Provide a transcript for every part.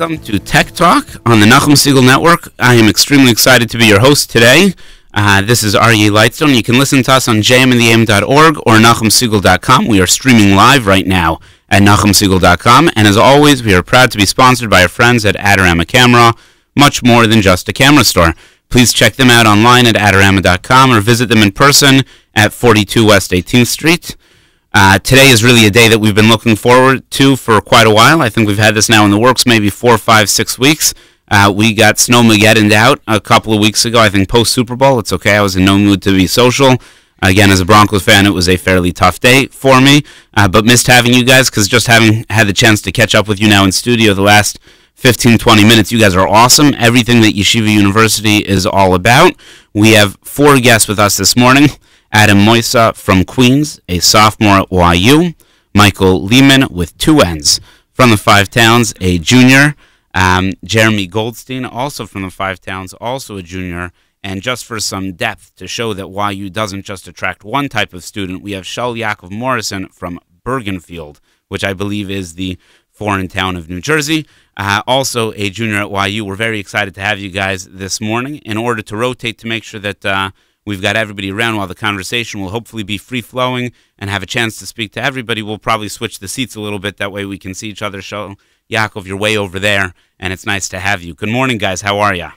welcome to Tech Talk on the Nachum Siegel Network. I am extremely excited to be your host today. Uh, this is R.E. Lightstone. You can listen to us on jmandtheam.org or nachumsiegel.com. We are streaming live right now at nachumsiegel.com. And as always, we are proud to be sponsored by our friends at Adorama Camera, much more than just a camera store. Please check them out online at adorama.com or visit them in person at 42 West 18th Street. Uh, today is really a day that we've been looking forward to for quite a while. I think we've had this now in the works maybe four, five, six weeks. Uh, we got snowmageddoned out a couple of weeks ago, I think post Super Bowl. It's okay. I was in no mood to be social. Again, as a Broncos fan, it was a fairly tough day for me, uh, but missed having you guys because just having had the chance to catch up with you now in studio the last 15, 20 minutes, you guys are awesome. Everything that Yeshiva University is all about. We have four guests with us this morning. Adam Moisa from Queens, a sophomore at YU, Michael Lehman with two N's from the Five Towns, a junior, um, Jeremy Goldstein, also from the Five Towns, also a junior, and just for some depth to show that YU doesn't just attract one type of student, we have Shel Yakov Morrison from Bergenfield, which I believe is the foreign town of New Jersey. Uh, also, a junior at YU. We're very excited to have you guys this morning in order to rotate to make sure that. Uh, We've got everybody around while the conversation will hopefully be free flowing and have a chance to speak to everybody. We'll probably switch the seats a little bit. That way we can see each other. Show Yaakov, you're way over there, and it's nice to have you. Good morning, guys. How are you?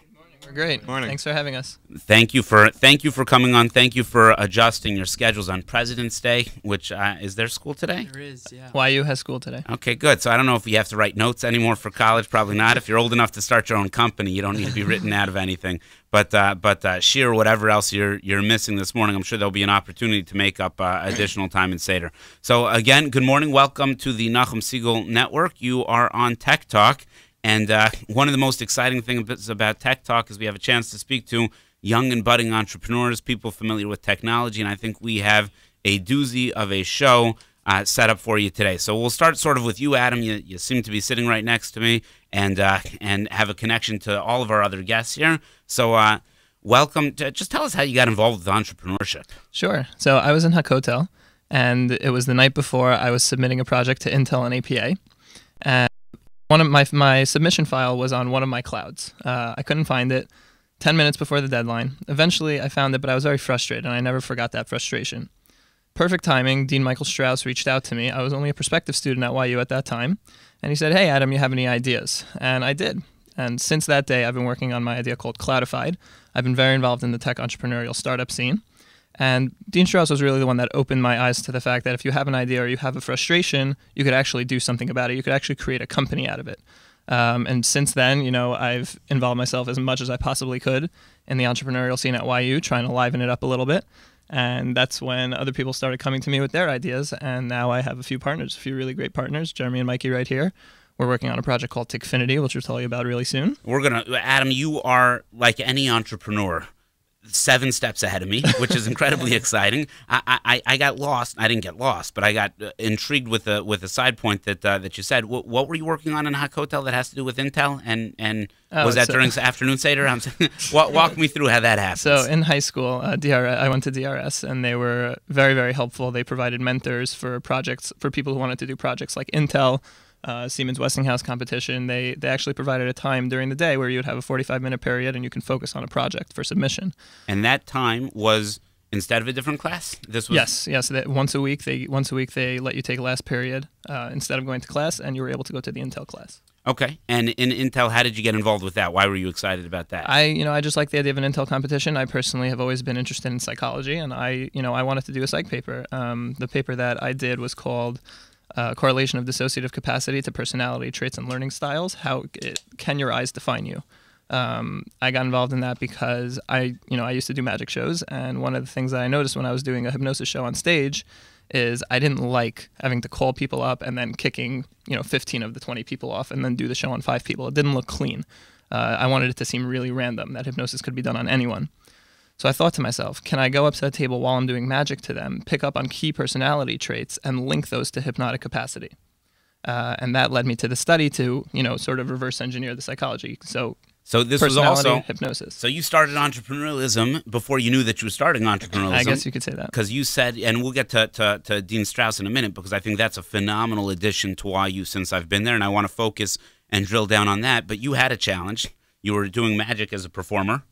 We're great. Morning. Thanks for having us. Thank you for thank you for coming on. Thank you for adjusting your schedules on President's Day, which uh, is there school today? There is. Yeah. YU has school today. Okay, good. So I don't know if you have to write notes anymore for college. Probably not. if you're old enough to start your own company, you don't need to be written out of anything. But uh, but uh, sheer whatever else you're you're missing this morning, I'm sure there'll be an opportunity to make up uh, additional time in Seder. So again, good morning. Welcome to the Nachum Siegel Network. You are on Tech Talk and uh, one of the most exciting things about Tech Talk is we have a chance to speak to young and budding entrepreneurs, people familiar with technology. And I think we have a doozy of a show uh, set up for you today. So we'll start sort of with you, Adam. You, you seem to be sitting right next to me and, uh, and have a connection to all of our other guests here. So, uh, welcome. To, just tell us how you got involved with entrepreneurship. Sure. So, I was in Hakotel, and it was the night before I was submitting a project to Intel and APA. And one of my my submission file was on one of my clouds. Uh, I couldn't find it. Ten minutes before the deadline. Eventually, I found it, but I was very frustrated, and I never forgot that frustration. Perfect timing. Dean Michael Strauss reached out to me. I was only a prospective student at YU at that time, and he said, "Hey, Adam, you have any ideas?" And I did. And since that day, I've been working on my idea called Cloudified. I've been very involved in the tech entrepreneurial startup scene. And Dean Strauss was really the one that opened my eyes to the fact that if you have an idea or you have a frustration, you could actually do something about it. You could actually create a company out of it. Um, and since then, you know, I've involved myself as much as I possibly could in the entrepreneurial scene at YU, trying to liven it up a little bit. And that's when other people started coming to me with their ideas. And now I have a few partners, a few really great partners, Jeremy and Mikey right here. We're working on a project called Tickfinity, which we'll tell you about really soon. We're going to, Adam, you are like any entrepreneur seven steps ahead of me, which is incredibly exciting. I, I, I, got lost. I didn't get lost, but I got uh, intrigued with a with a side point that uh, that you said. W what were you working on in Hack Hotel that has to do with Intel? And and oh, was that so, during afternoon seder? I'm saying, walk, me through how that happened. So in high school, uh, DRS, I went to DRS, and they were very very helpful. They provided mentors for projects for people who wanted to do projects like Intel uh, Siemens Westinghouse competition, they they actually provided a time during the day where you would have a 45 minute period and you can focus on a project for submission. And that time was instead of a different class. This was yes, yes. That once a week they once a week they let you take last period uh, instead of going to class, and you were able to go to the Intel class. Okay. And in Intel, how did you get involved with that? Why were you excited about that? I, you know, I just like the idea of an Intel competition. I personally have always been interested in psychology, and I, you know, I wanted to do a psych paper. Um, the paper that I did was called uh, correlation of dissociative capacity to personality traits and learning styles. How it, can your eyes define you? Um, I got involved in that because I, you know, I used to do magic shows, and one of the things that I noticed when I was doing a hypnosis show on stage is I didn't like having to call people up and then kicking, you know, 15 of the 20 people off and then do the show on five people. It didn't look clean. Uh, I wanted it to seem really random that hypnosis could be done on anyone. So I thought to myself, can I go up to a table while I'm doing magic to them, pick up on key personality traits, and link those to hypnotic capacity? Uh, and that led me to the study to, you know, sort of reverse engineer the psychology. So so this was also hypnosis. So you started entrepreneurialism before you knew that you were starting entrepreneurialism. I guess you could say that because you said, and we'll get to, to, to Dean Strauss in a minute because I think that's a phenomenal addition to you since I've been there, and I want to focus and drill down on that. But you had a challenge. You were doing magic as a performer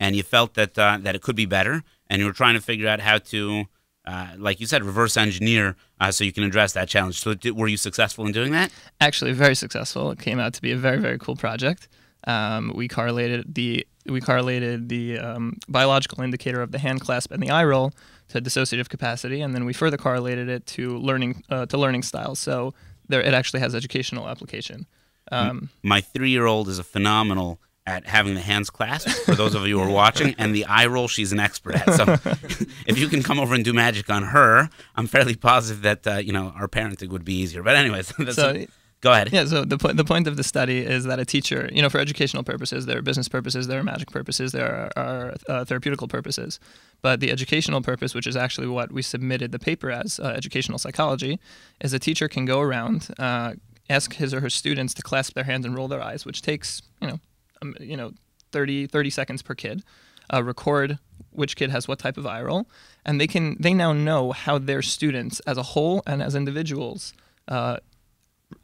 and you felt that uh, that it could be better, and you were trying to figure out how to, uh, like you said, reverse engineer uh, so you can address that challenge. So, did, were you successful in doing that? Actually, very successful. It came out to be a very very cool project. Um, we correlated the we correlated the um, biological indicator of the hand clasp and the eye roll to dissociative capacity, and then we further correlated it to learning uh, to learning styles. So there, it actually has educational application. Um, My three year old is a phenomenal at having the hands clasped for those of you who are watching and the eye roll she's an expert at so if you can come over and do magic on her i'm fairly positive that uh, you know our parenting would be easier but anyways so, a, go ahead yeah so the, po- the point of the study is that a teacher you know for educational purposes there are business purposes there are magic purposes there are, are uh, therapeutical purposes but the educational purpose which is actually what we submitted the paper as uh, educational psychology is a teacher can go around uh, ask his or her students to clasp their hands and roll their eyes which takes you know um, you know 30 30 seconds per kid uh, record which kid has what type of eye roll and they can they now know how their students as a whole and as individuals uh,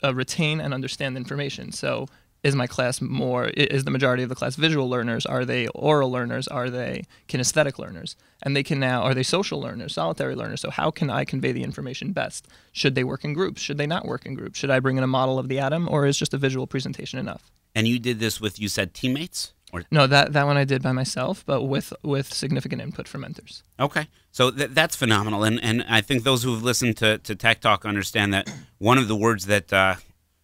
uh, retain and understand information so is my class more is the majority of the class visual learners are they oral learners are they kinesthetic learners and they can now are they social learners solitary learners so how can i convey the information best should they work in groups should they not work in groups should i bring in a model of the atom or is just a visual presentation enough and you did this with you said teammates? Or? No, that that one I did by myself, but with with significant input from mentors. Okay, so th that's phenomenal, and and I think those who have listened to to Tech Talk understand that one of the words that uh,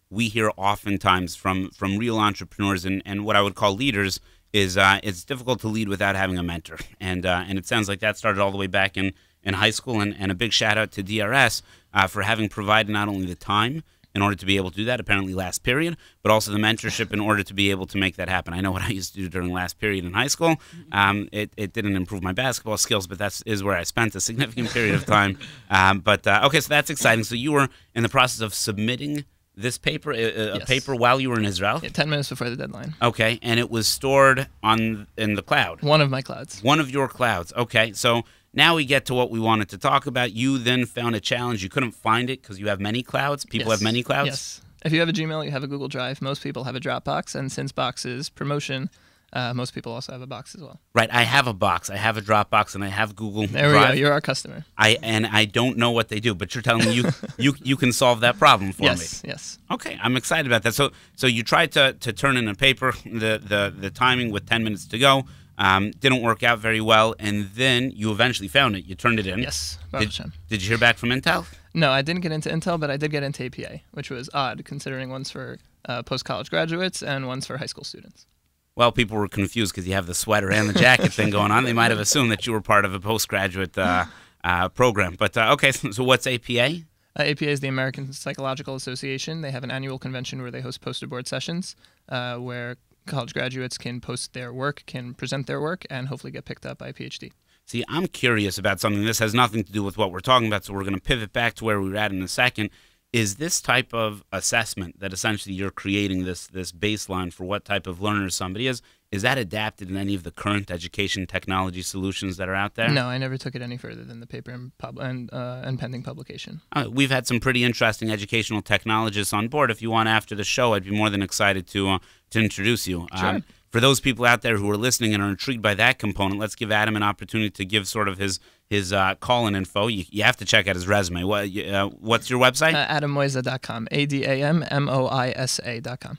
we hear oftentimes from from real entrepreneurs and and what I would call leaders is uh, it's difficult to lead without having a mentor, and uh, and it sounds like that started all the way back in in high school, and and a big shout out to DRS uh, for having provided not only the time in order to be able to do that, apparently last period, but also the mentorship in order to be able to make that happen. I know what I used to do during last period in high school. Um, it, it didn't improve my basketball skills, but that is where I spent a significant period of time. Um, but uh, okay, so that's exciting. So you were in the process of submitting this paper, a, uh, uh, a yes. paper while you were in Israel? Yeah, 10 minutes before the deadline. Okay, and it was stored on in the cloud. One of my clouds. One of your clouds. Okay, so now we get to what we wanted to talk about. You then found a challenge. You couldn't find it because you have many clouds. People yes. have many clouds. Yes. If you have a Gmail, you have a Google Drive. Most people have a Dropbox. And since Box's promotion, uh, most people also have a box as well. Right. I have a box. I have a Dropbox, and I have Google. There we go. You're our customer. I and I don't know what they do, but you're telling me you you you can solve that problem for yes, me. Yes. Yes. Okay. I'm excited about that. So so you tried to to turn in a paper. The the the timing with ten minutes to go. Um, didn't work out very well, and then you eventually found it. You turned it in. Yes. Did, did you hear back from Intel? No, I didn't get into Intel, but I did get into APA, which was odd considering one's for uh, post college graduates and one's for high school students. Well, people were confused because you have the sweater and the jacket thing going on. They might have assumed that you were part of a postgraduate uh, uh, program. But uh, okay, so, so what's APA? Uh, APA is the American Psychological Association. They have an annual convention where they host poster board sessions uh, where college graduates can post their work, can present their work, and hopefully get picked up by PhD. See, I'm curious about something. This has nothing to do with what we're talking about, so we're going to pivot back to where we were at in a second. Is this type of assessment that essentially you're creating this this baseline for what type of learner somebody is? Is that adapted in any of the current education technology solutions that are out there? No, I never took it any further than the paper and, pub- and, uh, and pending publication. we've had some pretty interesting educational technologists on board. If you want after the show, I'd be more than excited to uh, to introduce you. Um, sure. Um, for those people out there who are listening and are intrigued by that component, let's give Adam an opportunity to give sort of his his uh, call and info. You, you, have to check out his resume. What, uh, what's your website? Uh, adammoisa.com. A D A M M O I S A.com.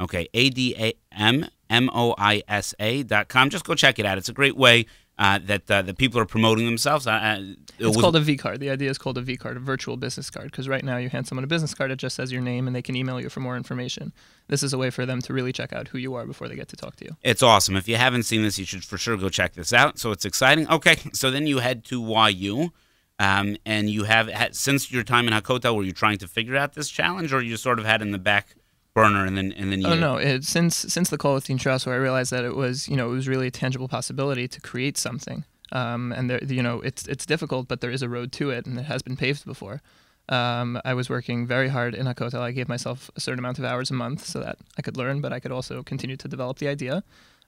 Okay, A D A M M O I S A dot com. Just go check it out. It's a great way uh, that uh, the people are promoting themselves. Uh, it it's called a V card. The idea is called a V card, a virtual business card, because right now you hand someone a business card, it just says your name, and they can email you for more information. This is a way for them to really check out who you are before they get to talk to you. It's awesome. If you haven't seen this, you should for sure go check this out. So it's exciting. Okay, so then you head to YU. Um, and you have, since your time in Hakota, were you trying to figure out this challenge or you sort of had in the back burner and then and then oh, you oh no it, since since the call with dean Trust, where i realized that it was you know it was really a tangible possibility to create something um, and there you know it's it's difficult but there is a road to it and it has been paved before um, i was working very hard in hakotel i gave myself a certain amount of hours a month so that i could learn but i could also continue to develop the idea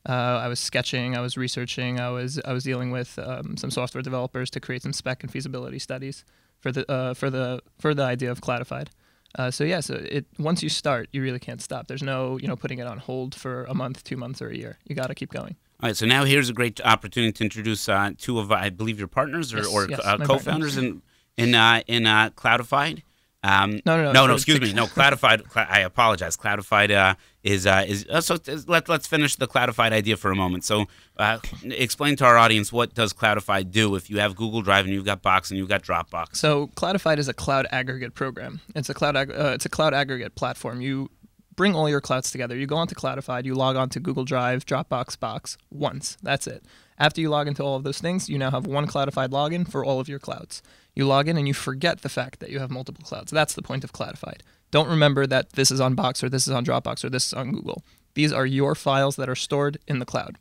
uh, i was sketching i was researching i was i was dealing with um, some software developers to create some spec and feasibility studies for the uh, for the for the idea of cloudified uh, so yeah, so it once you start, you really can't stop. There's no you know putting it on hold for a month, two months, or a year. You got to keep going. All right, so now here's a great opportunity to introduce uh, two of I believe your partners or, yes, or yes, uh, co-founders partners. in in uh, in uh, Cloudified. Um, no, no, no, no, no excuse me. No, cloudified. Cl- I apologize. Cloudified uh, is uh, is uh, so. Is, uh, let let's finish the cloudified idea for a moment. So, uh, explain to our audience what does cloudified do? If you have Google Drive and you've got Box and you've got Dropbox. So, cloudified is a cloud aggregate program. It's a cloud. Ag- uh, it's a cloud aggregate platform. You bring all your clouds together. You go onto Cloudified. You log on to Google Drive, Dropbox, Box once. That's it. After you log into all of those things, you now have one cloudified login for all of your clouds. You log in and you forget the fact that you have multiple clouds. That's the point of cloudified. Don't remember that this is on Box or this is on Dropbox or this is on Google. These are your files that are stored in the cloud.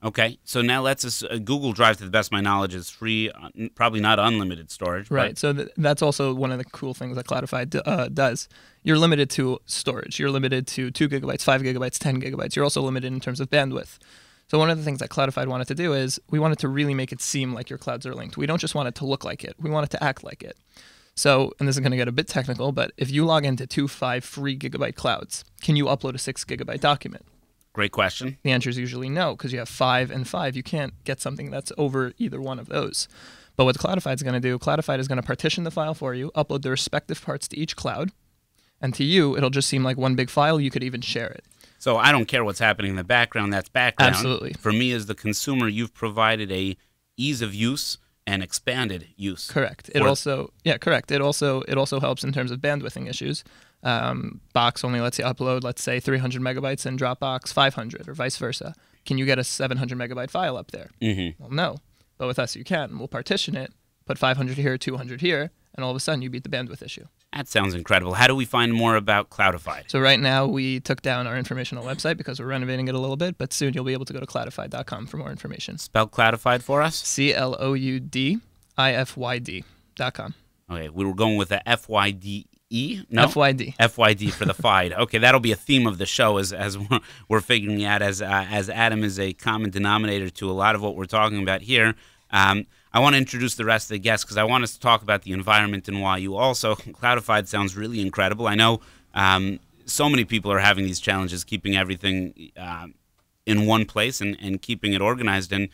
Okay, so now let's uh, Google Drive, to the best of my knowledge, is free, uh, probably not unlimited storage. Right. So th that's also one of the cool things that Cloudify uh, does. You're limited to storage. You're limited to two gigabytes, five gigabytes, ten gigabytes. You're also limited in terms of bandwidth. So one of the things that Cloudified wanted to do is we wanted to really make it seem like your clouds are linked. We don't just want it to look like it. We want it to act like it. So, and this is going to get a bit technical, but if you log into two five free gigabyte clouds, can you upload a six gigabyte document? Great question. The answer is usually no, because you have five and five. You can't get something that's over either one of those. But what Cloudified is going to do, Cloudified is going to partition the file for you, upload the respective parts to each cloud, and to you, it'll just seem like one big file. You could even share it. So I don't care what's happening in the background. That's background. Absolutely. For me as the consumer, you've provided a ease of use and expanded use. Correct. It also yeah, correct. It also it also helps in terms of bandwidthing issues. Um, Box only lets you upload, let's say, 300 megabytes, and Dropbox 500, or vice versa. Can you get a 700 megabyte file up there? Mm-hmm. Well, no. But with us, you can. We'll partition it, put 500 here, 200 here, and all of a sudden you beat the bandwidth issue. That sounds incredible. How do we find more about Cloudified? So right now we took down our informational website because we're renovating it a little bit, but soon you'll be able to go to cloudified.com for more information. Spell Cloudified for us? C L O U D I F Y D.com. Okay, we were going with the F Y D E? No? for the FIDE. okay, that'll be a theme of the show as, as we're figuring out, as, uh, as Adam is a common denominator to a lot of what we're talking about here. Um, I want to introduce the rest of the guests because I want us to talk about the environment and why you also. Cloudified sounds really incredible. I know um, so many people are having these challenges keeping everything uh, in one place and, and keeping it organized. And,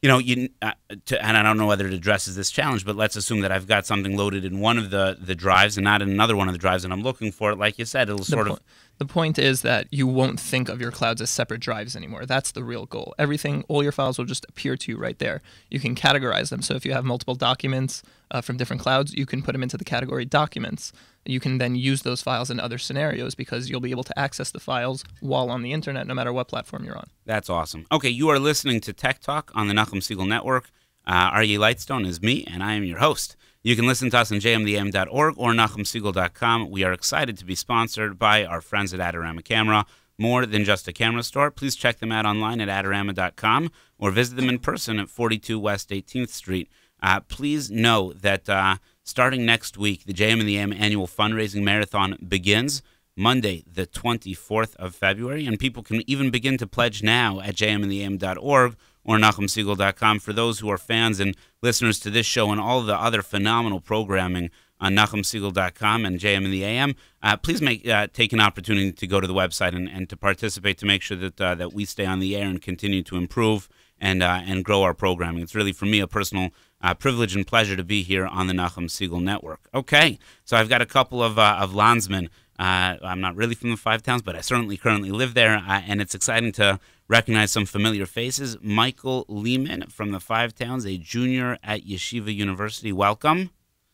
you know, you, uh, to, and I don't know whether it addresses this challenge, but let's assume that I've got something loaded in one of the, the drives and not in another one of the drives and I'm looking for it. Like you said, it'll the sort of the point is that you won't think of your clouds as separate drives anymore. That's the real goal. Everything, all your files will just appear to you right there. You can categorize them. So if you have multiple documents uh, from different clouds, you can put them into the category documents. You can then use those files in other scenarios because you'll be able to access the files while on the internet, no matter what platform you're on. That's awesome. Okay, you are listening to Tech Talk on the Nachum Siegel Network. Uh, Arye Lightstone is me, and I am your host. You can listen to us on jmdm.org or nachumsiegel.com. We are excited to be sponsored by our friends at Adorama Camera. More than just a camera store, please check them out online at adorama.com or visit them in person at 42 West 18th Street. Uh, please know that uh, starting next week, the JM and the AM annual fundraising marathon begins Monday, the 24th of February, and people can even begin to pledge now at jmandtheam.org or NachumSiegel.com. For those who are fans and listeners to this show and all the other phenomenal programming on NachumSiegel.com and JM in the AM, uh, please make uh, take an opportunity to go to the website and, and to participate to make sure that uh, that we stay on the air and continue to improve and uh, and grow our programming. It's really for me a personal uh, privilege and pleasure to be here on the Nachum Siegel Network. Okay, so I've got a couple of uh, of landsmen. I'm not really from the Five Towns, but I certainly currently live there, and it's exciting to Recognize some familiar faces. Michael Lehman from the Five Towns, a junior at Yeshiva University. Welcome.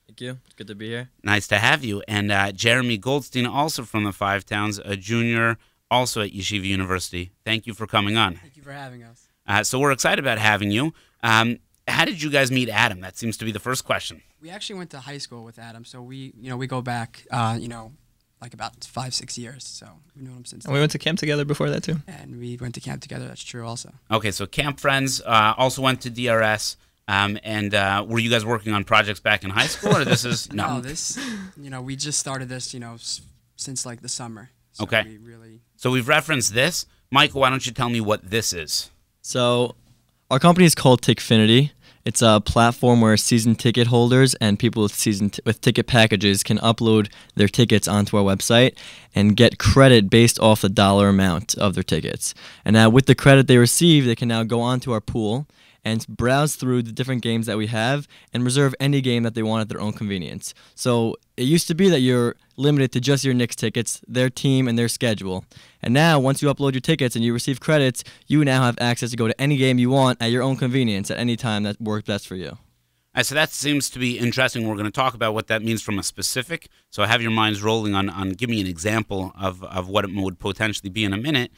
Thank you. It's good to be here. Nice to have you. And uh, Jeremy Goldstein, also from the Five Towns, a junior, also at Yeshiva University. Thank you for coming on. Thank you for having us. Uh, so we're excited about having you. Um, how did you guys meet Adam? That seems to be the first question. We actually went to high school with Adam, so we, you know, we go back, uh, you know, like about five, six years. So we've known him since. And then. we went to camp together before that too. And we went to camp together. That's true, also. Okay, so camp friends uh, also went to DRS. Um, and uh, were you guys working on projects back in high school, or this is no. no? this, you know, we just started this, you know, since like the summer. So okay. We really. So we've referenced this, Michael. Why don't you tell me what this is? So, our company is called Tickfinity. It's a platform where season ticket holders and people with season with ticket packages can upload their tickets onto our website and get credit based off the dollar amount of their tickets. And now with the credit they receive, they can now go onto our pool and browse through the different games that we have and reserve any game that they want at their own convenience. So it used to be that you're limited to just your Knicks tickets, their team, and their schedule. And now, once you upload your tickets and you receive credits, you now have access to go to any game you want at your own convenience at any time that works best for you. so that seems to be interesting. We're going to talk about what that means from a specific. So have your minds rolling on, on give me an example of, of what it would potentially be in a minute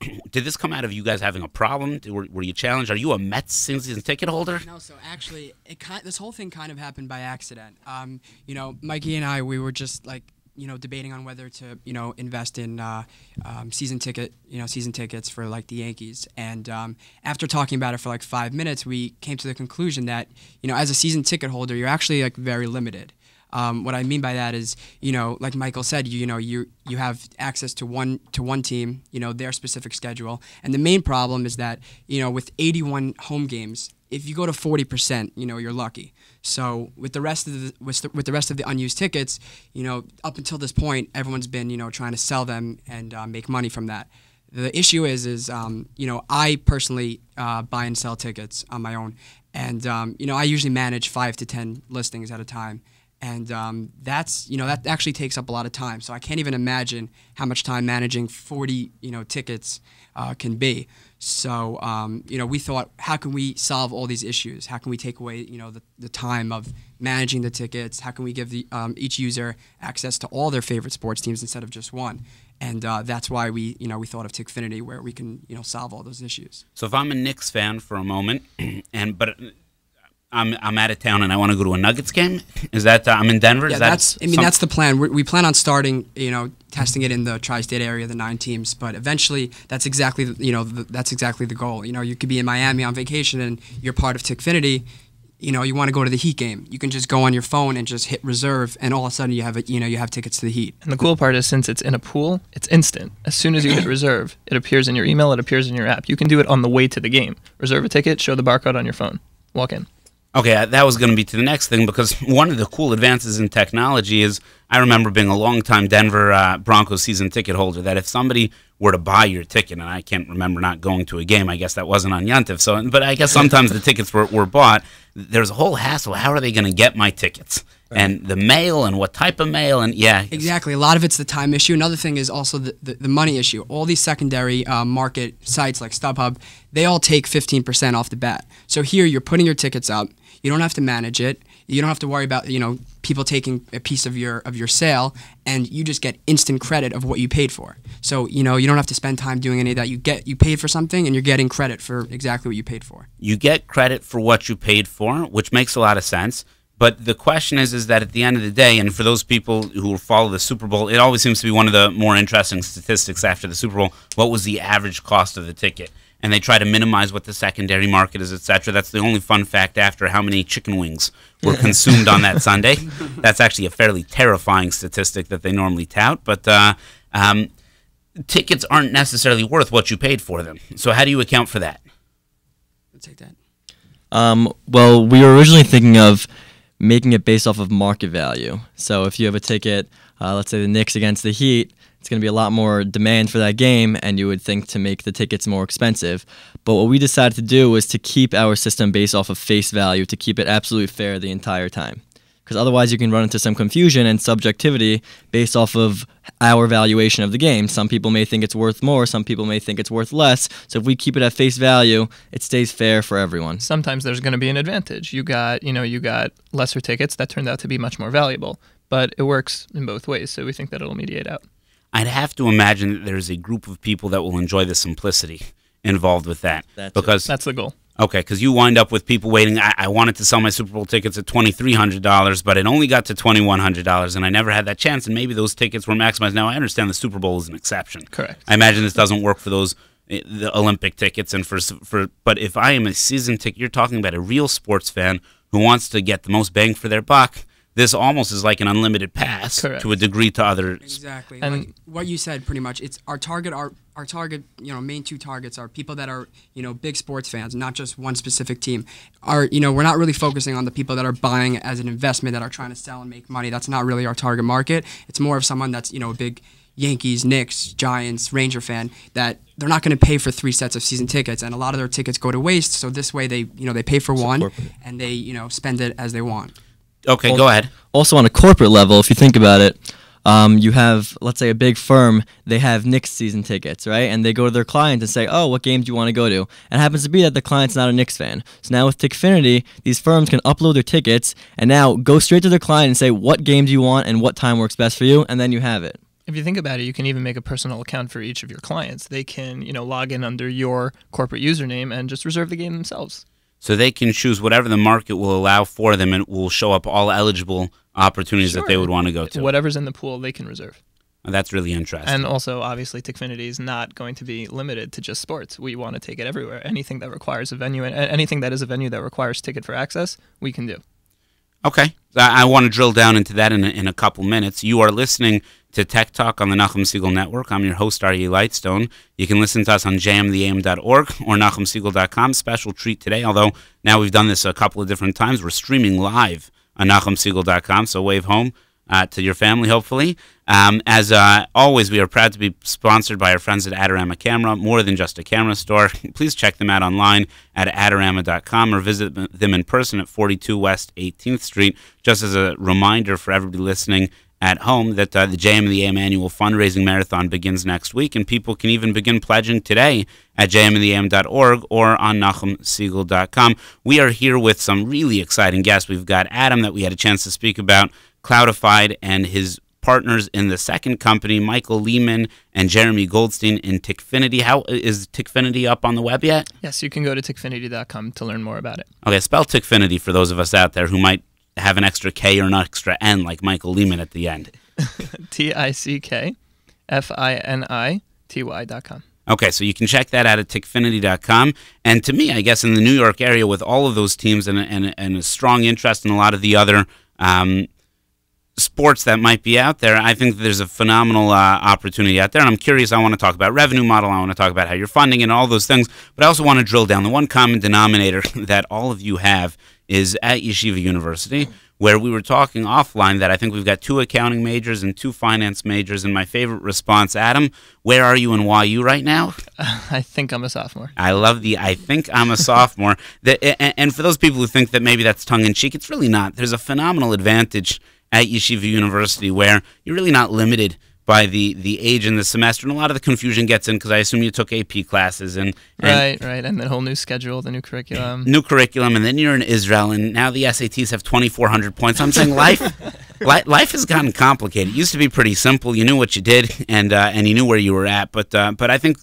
did this come out of you guys having a problem? Were, were you challenged? Are you a Mets season ticket holder? No, so actually, it kind, this whole thing kind of happened by accident. Um, you know, Mikey and I, we were just like, you know, debating on whether to, you know, invest in uh, um, season ticket, you know, season tickets for like the Yankees. And um, after talking about it for like five minutes, we came to the conclusion that, you know, as a season ticket holder, you're actually like very limited. Um, what I mean by that is, you know, like Michael said, you, you know, you you have access to one to one team, you know, their specific schedule, and the main problem is that, you know, with 81 home games, if you go to 40%, you know, you're lucky. So with the rest of the with, the with, the rest of the unused tickets, you know, up until this point, everyone's been you know trying to sell them and uh, make money from that. The issue is is um, you know I personally uh, buy and sell tickets on my own, and um, you know I usually manage five to ten listings at a time and um, that's you know that actually takes up a lot of time. So I can't even imagine how much time managing 40 you know tickets uh, can be. So um, you know we thought, how can we solve all these issues? How can we take away you know the, the time of managing the tickets? How can we give the, um, each user access to all their favorite sports teams instead of just one? And uh, that's why we you know we thought of Tickfinity, where we can you know solve all those issues. So if I'm a Knicks fan for a moment, and but I'm I'm out of town and I want to go to a Nuggets game. Is that uh, I'm in Denver? Yeah, that's. I mean, that's the plan. We're, we plan on starting. You know, testing it in the tri-state area, the nine teams. But eventually, that's exactly the, you know the, that's exactly the goal. You know, you could be in Miami on vacation and you're part of Tickfinity. You know, you want to go to the Heat game. You can just go on your phone and just hit reserve, and all of a sudden you have it. You know, you have tickets to the Heat. And the cool part is, since it's in a pool, it's instant. As soon as you hit reserve, it appears in your email. It appears in your app. You can do it on the way to the game. Reserve a ticket, show the barcode on your phone, walk in. Okay, uh, that was going to be to the next thing because one of the cool advances in technology is I remember being a long-time Denver uh, Broncos season ticket holder that if somebody were to buy your ticket, and I can't remember not going to a game, I guess that wasn't on Yantiv. so, but I guess sometimes the tickets were, were bought. There's a whole hassle. How are they going to get my tickets? And the mail and what type of mail and yeah exactly a lot of it's the time issue another thing is also the, the, the money issue all these secondary uh, market sites like StubHub they all take 15% off the bat so here you're putting your tickets up you don't have to manage it. You don't have to worry about you know people taking a piece of your of your sale, and you just get instant credit of what you paid for. So you know you don't have to spend time doing any of that. You get you paid for something, and you're getting credit for exactly what you paid for. You get credit for what you paid for, which makes a lot of sense. But the question is, is that at the end of the day, and for those people who follow the Super Bowl, it always seems to be one of the more interesting statistics after the Super Bowl. What was the average cost of the ticket? and they try to minimize what the secondary market is, etc. That's the only fun fact after how many chicken wings were consumed on that Sunday. That's actually a fairly terrifying statistic that they normally tout, but uh, um, tickets aren't necessarily worth what you paid for them. So how do you account for that? Let's take that. Um, well, we were originally thinking of making it based off of market value. So if you have a ticket, uh, let's say the Knicks against the Heat, it's going to be a lot more demand for that game, and you would think to make the tickets more expensive. But what we decided to do was to keep our system based off of face value, to keep it absolutely fair the entire time. Because otherwise, you can run into some confusion and subjectivity based off of our valuation of the game. Some people may think it's worth more, some people may think it's worth less. So if we keep it at face value, it stays fair for everyone. Sometimes there's going to be an advantage. You got, you know, you got lesser tickets that turned out to be much more valuable, but it works in both ways. So we think that it'll mediate out. I'd have to imagine that there's a group of people that will enjoy the simplicity involved with that. That's because it. that's the goal. Okay, because you wind up with people waiting. I, I, wanted to sell my Super Bowl tickets at twenty three hundred dollars, but it only got to twenty one hundred dollars, and I never had that chance. And maybe those tickets were maximized. Now I understand the Super Bowl is an exception. Correct. I imagine this doesn't work for those eh, the Olympic tickets and for for. But if I am a season ticket, you're talking about a real sports fan who wants to get the most bang for their buck this almost is like an unlimited pass Correct. to a degree to others. Exactly. And like what you said pretty much it's our target our our target, you know, main two targets are people that are, you know, big sports fans, not just one specific team. Are, you know, we're not really focusing on the people that are buying as an investment that are trying to sell and make money. That's not really our target market. It's more of someone that's, you know, a big Yankees, Knicks, Giants, Ranger fan that they're not going to pay for three sets of season tickets and a lot of their tickets go to waste, so this way they, you know, they pay for one and they, you know, spend it as they want. Okay, also, go ahead. Also, on a corporate level, if you think about it, um, you have, let's say, a big firm, they have Knicks season tickets, right? And they go to their clients and say, oh, what game do you want to go to? And it happens to be that the client's not a Knicks fan. So now with Tickfinity, these firms can upload their tickets and now go straight to their client and say, what game do you want and what time works best for you? And then you have it. If you think about it, you can even make a personal account for each of your clients. They can, you know, log in under your corporate username and just reserve the game themselves. So they can choose whatever the market will allow for them, and it will show up all eligible opportunities sure. that they would want to go to. Whatever's in the pool, they can reserve. that's really interesting. And also, obviously, Tickfinity is not going to be limited to just sports. We want to take it everywhere. Anything that requires a venue, and anything that is a venue that requires ticket for access, we can do. Okay. I want to drill down into that in a, in a couple minutes. You are listening to Tech Talk on the Nachum Siegel Network. I'm your host, Ari Lightstone. You can listen to us on jamtheam.org or nachumsiegel.com. Special treat today, although now we've done this a couple of different times. We're streaming live on nachumsiegel.com, so wave home uh, to your family, hopefully. Um, as uh, always, we are proud to be sponsored by our friends at Adorama Camera, more than just a camera store. Please check them out online at adorama.com or visit them in person at 42 West 18th Street. Just as a reminder for everybody listening at home that uh, the JM and the AM annual fundraising marathon begins next week, and people can even begin pledging today at jmandtheam.org or on nachumsiegel.com. We are here with some really exciting guests. We've got Adam that we had a chance to speak about, Cloudified, and his partners in the second company, Michael Lehman and Jeremy Goldstein in Tickfinity. How is Tickfinity up on the web yet? Yes, you can go to tickfinity.com to learn more about it. Okay, spell Tickfinity for those of us out there who might have an extra K or an extra N like Michael Lehman at the end. T I C K F I N I T Y.com. Okay, so you can check that out at tickfinity.com. And to me, I guess in the New York area, with all of those teams and, and, and a strong interest in a lot of the other um, sports that might be out there, I think there's a phenomenal uh, opportunity out there. And I'm curious. I want to talk about revenue model. I want to talk about how you're funding and all those things. But I also want to drill down. The one common denominator that all of you have is at Yeshiva University where we were talking offline that I think we've got two accounting majors and two finance majors. And my favorite response, Adam, where are you in YU right now? I think I'm a sophomore. I love the I think I'm a sophomore. The, and, and for those people who think that maybe that's tongue in cheek, it's really not. There's a phenomenal advantage at Yeshiva University where you're really not limited by the the age in the semester, and a lot of the confusion gets in because I assume you took AP classes and, and, right, right, and the whole new schedule, the new curriculum, new curriculum, and then you're in Israel, and now the SATs have 2,400 points. I'm saying life, li life has gotten complicated. It used to be pretty simple. You knew what you did, and uh, and you knew where you were at, but uh, but I think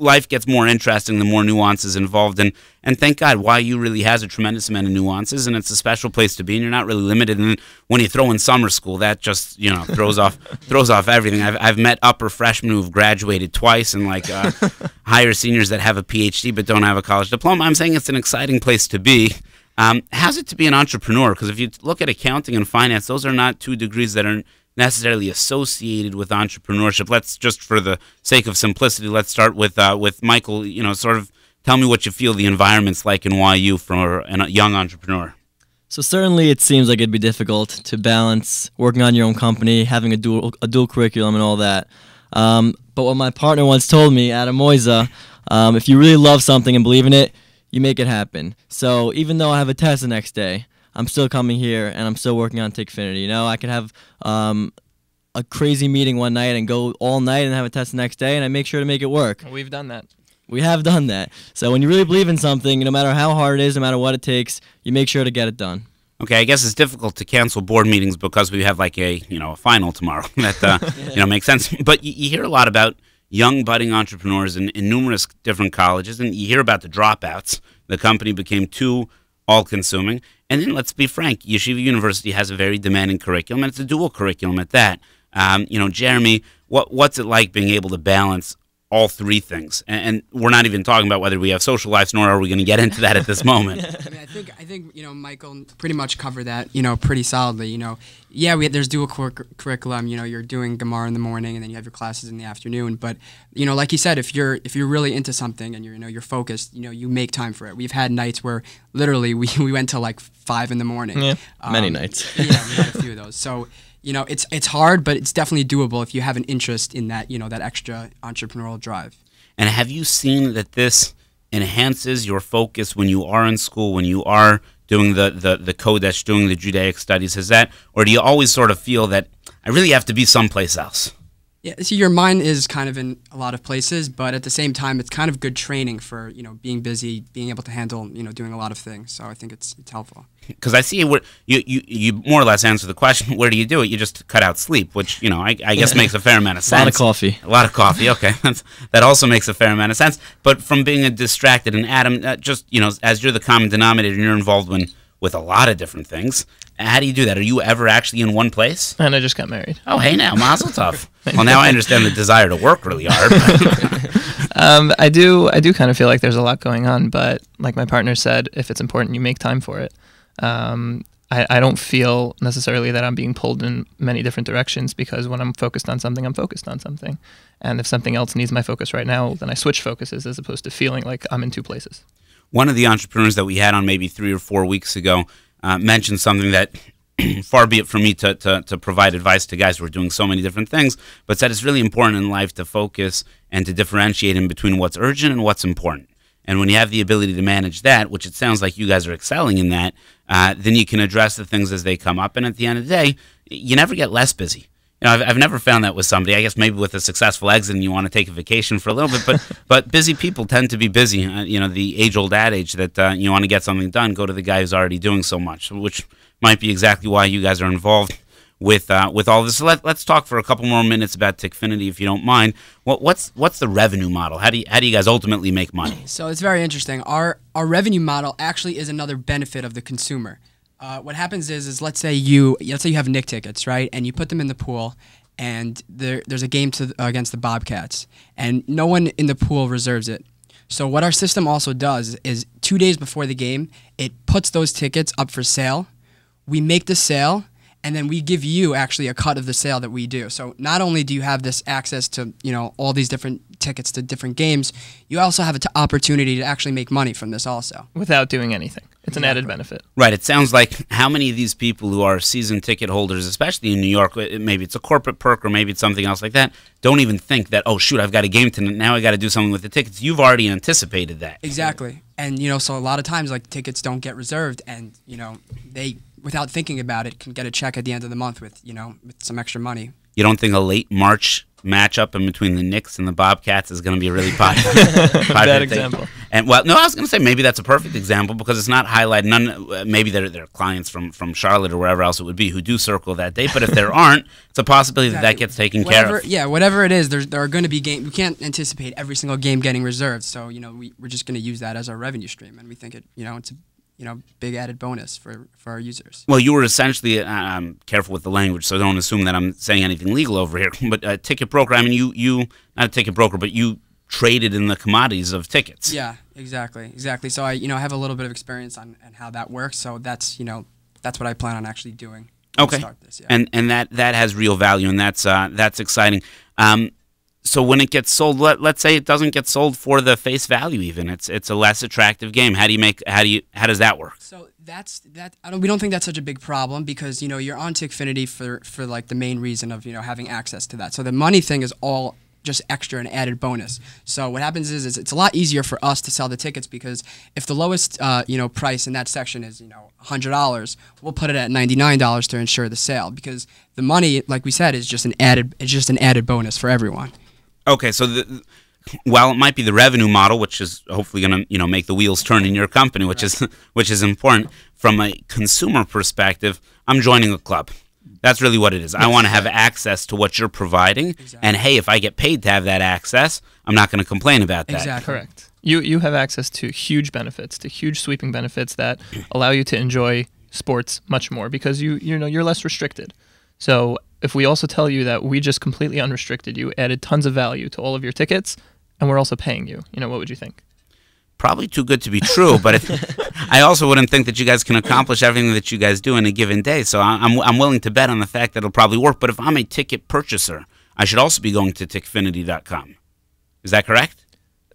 life gets more interesting the more nuances involved and and thank god yu really has a tremendous amount of nuances and it's a special place to be and you're not really limited and when you throw in summer school that just you know throws off throws off everything i've, I've met upper freshmen who've graduated twice and like uh, higher seniors that have a phd but don't have a college diploma i'm saying it's an exciting place to be um, how's it to be an entrepreneur because if you look at accounting and finance those are not two degrees that are necessarily associated with entrepreneurship. Let's just for the sake of simplicity, let's start with uh, with Michael. You know, sort of tell me what you feel the environment's like in YU for a young entrepreneur. So certainly, it seems like it'd be difficult to balance working on your own company, having a dual a dual curriculum, and all that. Um, but what my partner once told me, Adam Moisa, um, if you really love something and believe in it, you make it happen. So even though I have a test the next day, I'm still coming here and I'm still working on Tickfinity. You know, I could have um, a crazy meeting one night and go all night and have a test the next day, and I make sure to make it work. We've done that. We have done that. So when you really believe in something, no matter how hard it is, no matter what it takes, you make sure to get it done. Okay, I guess it's difficult to cancel board meetings because we have like a you know a final tomorrow that uh, yeah. you know makes sense. But you, you hear a lot about young budding entrepreneurs in, in numerous different colleges, and you hear about the dropouts. The company became too all consuming. And then let's be frank, Yeshiva University has a very demanding curriculum, and it's a dual curriculum at that. Um, you know, Jeremy, what, what's it like being able to balance all three things. And, and, we're not even talking about whether we have social lives, nor are we going to get into that at this moment. I, mean, I think I think you know Michael pretty much covered that you know pretty solidly. You know, yeah, we, there's dual cur curriculum. You know, you're doing Gamar in the morning, and then you have your classes in the afternoon. But you know, like you said, if you're if you're really into something and you're you know you're focused, you know, you make time for it. We've had nights where literally we, we went till like five in the morning. Yeah, um, many nights. yeah, we had a few of those. So you know, it's it's hard, but it's definitely doable if you have an interest in that, you know, that extra entrepreneurial drive. And have you seen that this enhances your focus when you are in school, when you are doing the the the Kodesh, doing the Judaic studies? Is that, or do you always sort of feel that I really have to be someplace else? Yeah, see, your mind is kind of in a lot of places, but at the same time, it's kind of good training for you know being busy, being able to handle you know doing a lot of things. So I think it's it's helpful. Because I see where you, you you more or less answer the question. Where do you do it? You just cut out sleep, which you know I, I guess makes a fair amount of sense. A lot of coffee. A lot of coffee. Okay, that also makes a fair amount of sense. But from being a distracted and Adam, uh, just you know, as you're the common denominator, and you're involved when with a lot of different things. How do you do that? Are you ever actually in one place? And I just got married. Oh, hey now, Mazel Tov. well, now I understand the desire to work really hard. um, I do. I do kind of feel like there's a lot going on, but like my partner said, if it's important, you make time for it. Um, I, I don't feel necessarily that I'm being pulled in many different directions because when I'm focused on something, I'm focused on something. And if something else needs my focus right now, then I switch focuses as opposed to feeling like I'm in two places one of the entrepreneurs that we had on maybe three or four weeks ago uh, mentioned something that far be it from me to, to, to, provide advice to guys who are doing so many different things, but said it's really important in life to focus and to differentiate in between what's urgent and what's important. And when you have the ability to manage that, which it sounds like you guys are excelling in that, uh, then you can address the things as they come up. And at the end of the day, you never get less busy you know, I've, I've never found that with somebody. I guess maybe with a successful exit and you want to take a vacation for a little bit, but but busy people tend to be busy. Uh, you know, the age old adage that uh, you want to get something done, go to the guy who's already doing so much, which might be exactly why you guys are involved with uh, with all this. So let, us talk for a couple more minutes about Tickfinity, if you don't mind. What, what's what's the revenue model? How do you, how do you guys ultimately make money? So it's very interesting. Our our revenue model actually is another benefit of the consumer. Uh, what happens is, is let's say you let's say you have Nick tickets, right? And you put them in the pool, and there, there's a game to, uh, against the Bobcats, and no one in the pool reserves it. So what our system also does is two days before the game, it puts those tickets up for sale. We make the sale, and then we give you actually a cut of the sale that we do. So not only do you have this access to you know all these different tickets to different games, you also have an opportunity to actually make money from this also without doing anything. It's an added benefit. Right. It sounds like how many of these people who are season ticket holders, especially in New York, maybe it's a corporate perk or maybe it's something else like that, don't even think that, oh, shoot, I've got a game tonight. Now I got to do something with the tickets. You've already anticipated that. Exactly. And, you know, so a lot of times, like, tickets don't get reserved and, you know, they, without thinking about it, can get a check at the end of the month with, you know, with some extra money you don't think a late March matchup in between the Knicks and the Bobcats is going to be a really popular, popular Bad example. And well, no, I was going to say maybe that's a perfect example because it's not highlighted. None, maybe there, are clients from from Charlotte or wherever else it would be who do circle that date. But if there aren't, it's a possibility that that gets taken whatever, care of. Yeah, whatever it is, there are going to be game. We can't anticipate every single game getting reserved. So you know, we, we're just going to use that as our revenue stream, and we think it. You know, it's a you know big added bonus for for our users. Well, you were essentially uh, um, careful with the language, so don't assume that I'm saying anything legal over here. But a uh, ticket broker, I mean, you you not a ticket broker, but you traded in the commodities of tickets. Yeah, exactly, exactly. So I you know I have a little bit of experience on, and how that works. So that's you know that's what I plan on actually doing. Okay. This, yeah. And and that that has real value, and that's uh, that's exciting. Um, so when it gets sold, let, let's say it doesn't get sold for the face value, even it's it's a less attractive game. How do you make how do you how does that work? So that's that. Don't, we don't think that's such a big problem because you know you're on Tickfinity for for like the main reason of you know having access to that. So the money thing is all just extra and added bonus. So what happens is, is it's a lot easier for us to sell the tickets because if the lowest uh, you know price in that section is you know hundred dollars, we'll put it at ninety nine dollars to ensure the sale because the money, like we said, is just an added it's just an added bonus for everyone. Okay, so the, while it might be the revenue model, which is hopefully going to you know make the wheels turn in your company, which is which is important from a consumer perspective, I'm joining a club. That's really what it is. I want to have access to what you're providing, exactly. and hey, if I get paid to have that access, I'm not going to complain about that. Exactly correct. You you have access to huge benefits, to huge sweeping benefits that allow you to enjoy sports much more because you you know you're less restricted. So if we also tell you that we just completely unrestricted you, added tons of value to all of your tickets, and we're also paying you? You know, what would you think? Probably too good to be true, but if, I also wouldn't think that you guys can accomplish everything that you guys do in a given day. So I'm, I'm willing to bet on the fact that it'll probably work. But if I'm a ticket purchaser, I should also be going to tickfinity.com. Is that correct?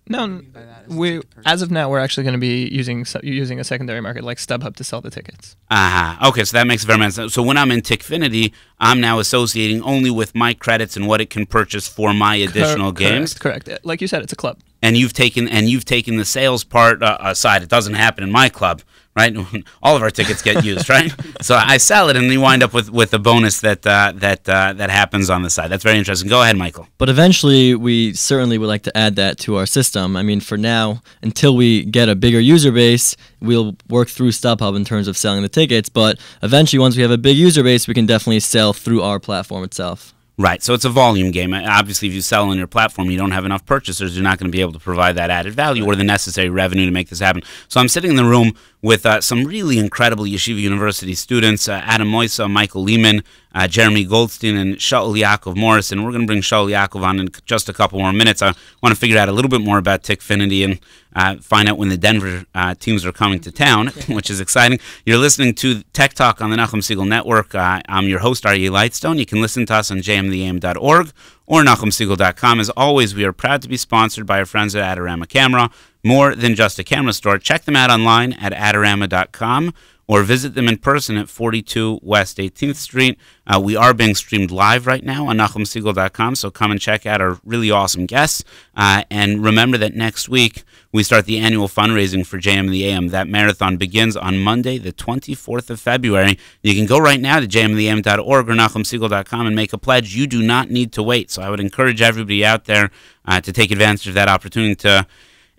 No, we as of now we're actually going to be using using a secondary market like StubHub to sell the tickets. Ah, uh-huh. okay, so that makes very much sense. So when I'm in Tickfinity, I'm now associating only with my credits and what it can purchase for my additional Cor- games. Correct, correct. Like you said, it's a club. And you've taken and you've taken the sales part uh, aside. It doesn't happen in my club right? All of our tickets get used, right? so I sell it, and you wind up with with a bonus that uh, that uh, that happens on the side. That's very interesting. Go ahead, Michael. But eventually, we certainly would like to add that to our system. I mean, for now, until we get a bigger user base, we'll work through StubHub in terms of selling the tickets. But eventually, once we have a big user base, we can definitely sell through our platform itself. Right. So it's a volume game. Obviously, if you sell on your platform, you don't have enough purchasers, you're not going to be able to provide that added value or the necessary revenue to make this happen. So I'm sitting in the room with uh, some really incredible Yeshiva University students uh, Adam Moisa, Michael Lehman, uh, Jeremy Goldstein, and Shaul Yaakov Morris. And we're going to bring Shaul Yaakov on in just a couple more minutes. I want to figure out a little bit more about Tickfinity and uh, find out when the Denver uh, teams are coming to town, which is exciting. You're listening to Tech Talk on the Nachum Siegel Network. Uh, I'm your host, Arye Lightstone. You can listen to us on jmtheam.org or nachumsiegel.com. As always, we are proud to be sponsored by our friends at Adorama Camera, more than just a camera store. Check them out online at adorama.com or visit them in person at 42 West 18th Street. Uh, we are being streamed live right now on NahumSiegel.com, so come and check out our really awesome guests. Uh, and remember that next week we start the annual fundraising for JM the AM. That marathon begins on Monday, the 24th of February. You can go right now to jmtheam.org or nachumsiegel.com and make a pledge. You do not need to wait. So I would encourage everybody out there uh, to take advantage of that opportunity to,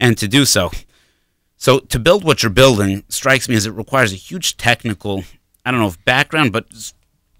and to do so. So to build what you're building strikes me as it requires a huge technical, I don't know if background, but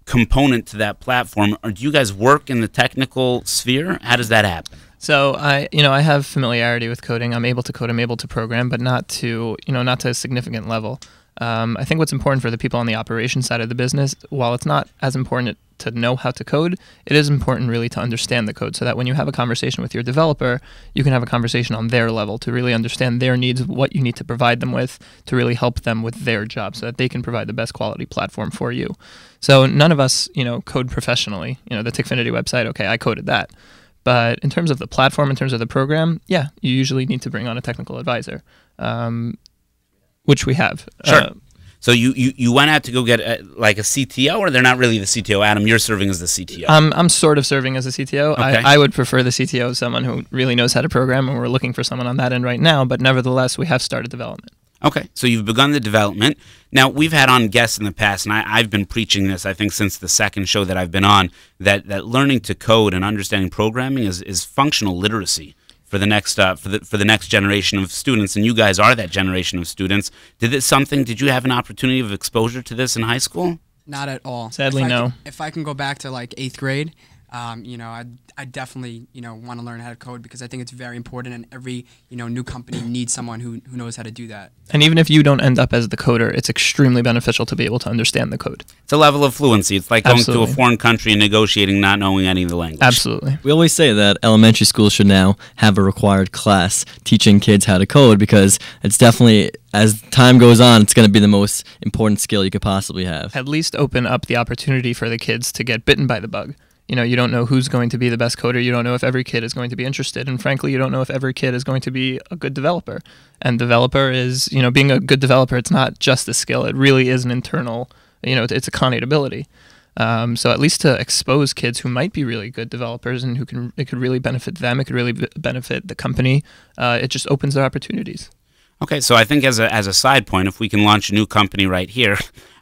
component to that platform. Or do you guys work in the technical sphere? How does that happen? So I, you know, I have familiarity with coding. I'm able to code. I'm able to program, but not to, you know, not to a significant level. Um, I think what's important for the people on the operation side of the business, while it's not as important to know how to code, it is important really to understand the code so that when you have a conversation with your developer, you can have a conversation on their level to really understand their needs, what you need to provide them with to really help them with their job so that they can provide the best quality platform for you. So none of us, you know, code professionally. You know, the Tickfinity website, okay, I coded that but in terms of the platform, in terms of the program, yeah, you usually need to bring on a technical advisor, um, which we have. Uh, sure. Uh, so you, you, you went out to go get a, uh, like a CTO, or they're not really the CTO. Adam, you're serving as the CTO. I'm, um, I'm sort of serving as a CTO. Okay. I, I would prefer the CTO as someone who really knows how to program, and we're looking for someone on that end right now. But nevertheless, we have started development. Okay, so you've begun the development. Now we've had on guests in the past, and I, have been preaching this. I think since the second show that I've been on, that that learning to code and understanding programming is is functional literacy for the next uh, for the for the next generation of students. And you guys are that generation of students. Did this something? Did you have an opportunity of exposure to this in high school? Not at all. Sadly, if no. Can, if I can go back to like eighth grade, um, you know, I, I definitely, you know, want to learn how to code because I think it's very important and every, you know, new company needs someone who, who knows how to do that. And even if you don't end up as the coder, it's extremely beneficial to be able to understand the code. It's a level of fluency. It's like going to a foreign country and negotiating not knowing any of the language. Absolutely. We always say that elementary schools should now have a required class teaching kids how to code because it's definitely as time goes on, it's going to be the most important skill you could possibly have. At least open up the opportunity for the kids to get bitten by the bug you know you don't know who's going to be the best coder you don't know if every kid is going to be interested and frankly you don't know if every kid is going to be a good developer and developer is you know being a good developer it's not just a skill it really is an internal you know it's a connate ability um, so at least to expose kids who might be really good developers and who can it could really benefit them it could really benefit the company uh, it just opens their opportunities okay so i think as a, as a side point if we can launch a new company right here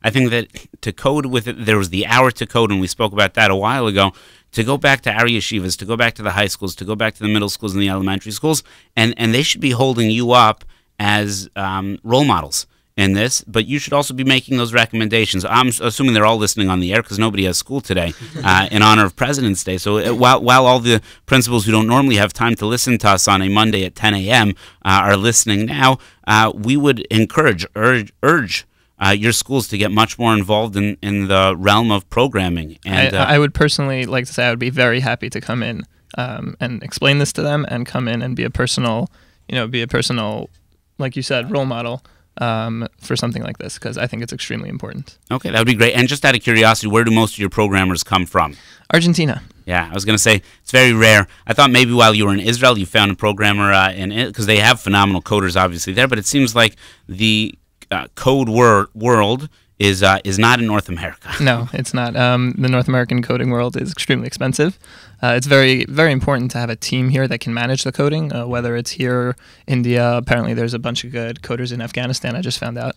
I think that to code with it, there was the hour to code, and we spoke about that a while ago. To go back to our yeshivas, to go back to the high schools, to go back to the middle schools and the elementary schools, and and they should be holding you up as um, role models in this, but you should also be making those recommendations. I'm assuming they're all listening on the air because nobody has school today uh, in honor of President's Day. So it, uh, while, while all the principals who don't normally have time to listen to us on a Monday at 10 a.m. Uh, are listening now, uh, we would encourage, urge, urge uh, your schools to get much more involved in, in the realm of programming. And I, uh, I would personally like to say I would be very happy to come in um, and explain this to them, and come in and be a personal, you know, be a personal, like you said, role model um, for something like this because I think it's extremely important. Okay, that would be great. And just out of curiosity, where do most of your programmers come from? Argentina. Yeah, I was going to say it's very rare. I thought maybe while you were in Israel, you found a programmer uh, in because they have phenomenal coders obviously there, but it seems like the uh, code word world is uh, is not in North America. no, it's not. Um, the North American coding world is extremely expensive. Uh, it's very very important to have a team here that can manage the coding, uh, whether it's here, India. Apparently, there's a bunch of good coders in Afghanistan. I just found out.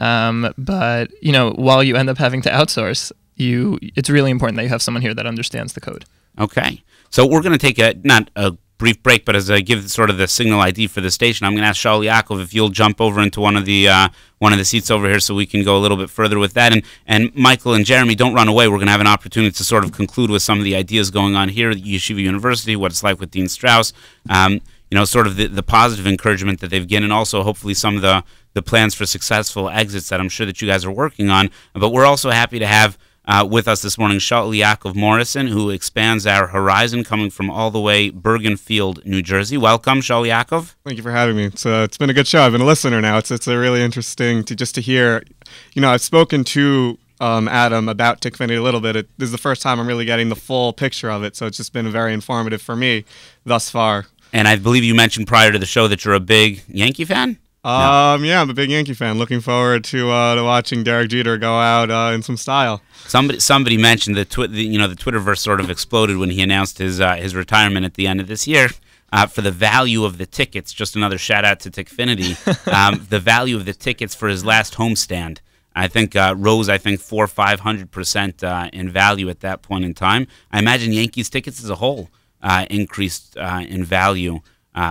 Um, but you know, while you end up having to outsource, you it's really important that you have someone here that understands the code. Okay, so we're going to take a not a brief break, but as I give sort of the signal ID for the station, I'm going to ask Shaul Yakov if you'll jump over into one of the uh, one of the seats over here, so we can go a little bit further with that. And and Michael and Jeremy, don't run away. We're going to have an opportunity to sort of conclude with some of the ideas going on here at Yeshiva University, what it's like with Dean Strauss. Um, you know, sort of the, the positive encouragement that they've given, and also hopefully some of the the plans for successful exits that I'm sure that you guys are working on. But we're also happy to have uh, with us this morning, Shaul of Morrison, who expands our horizon, coming from all the way Bergenfield, New Jersey. Welcome, Shaul Yaakov. Thank you for having me. It's, uh, it's been a good show. I've been a listener now. It's it's a really interesting to just to hear. You know, I've spoken to um, Adam about Tickfinity a little bit. It, this is the first time I'm really getting the full picture of it, so it's just been very informative for me thus far. And I believe you mentioned prior to the show that you're a big Yankee fan. Um, no. yeah, I'm a big Yankee fan. Looking forward to uh, to watching Derek Jeter go out uh, in some style. Somebody somebody mentioned the, twi- the, you know the Twitterverse sort of exploded when he announced his uh, his retirement at the end of this year. Uh, for the value of the tickets, just another shout out to Tickfinity. Um, the value of the tickets for his last homestand, I think uh, rose, I think four five hundred percent uh, in value at that point in time. I imagine Yankees tickets as a whole uh, increased uh, in value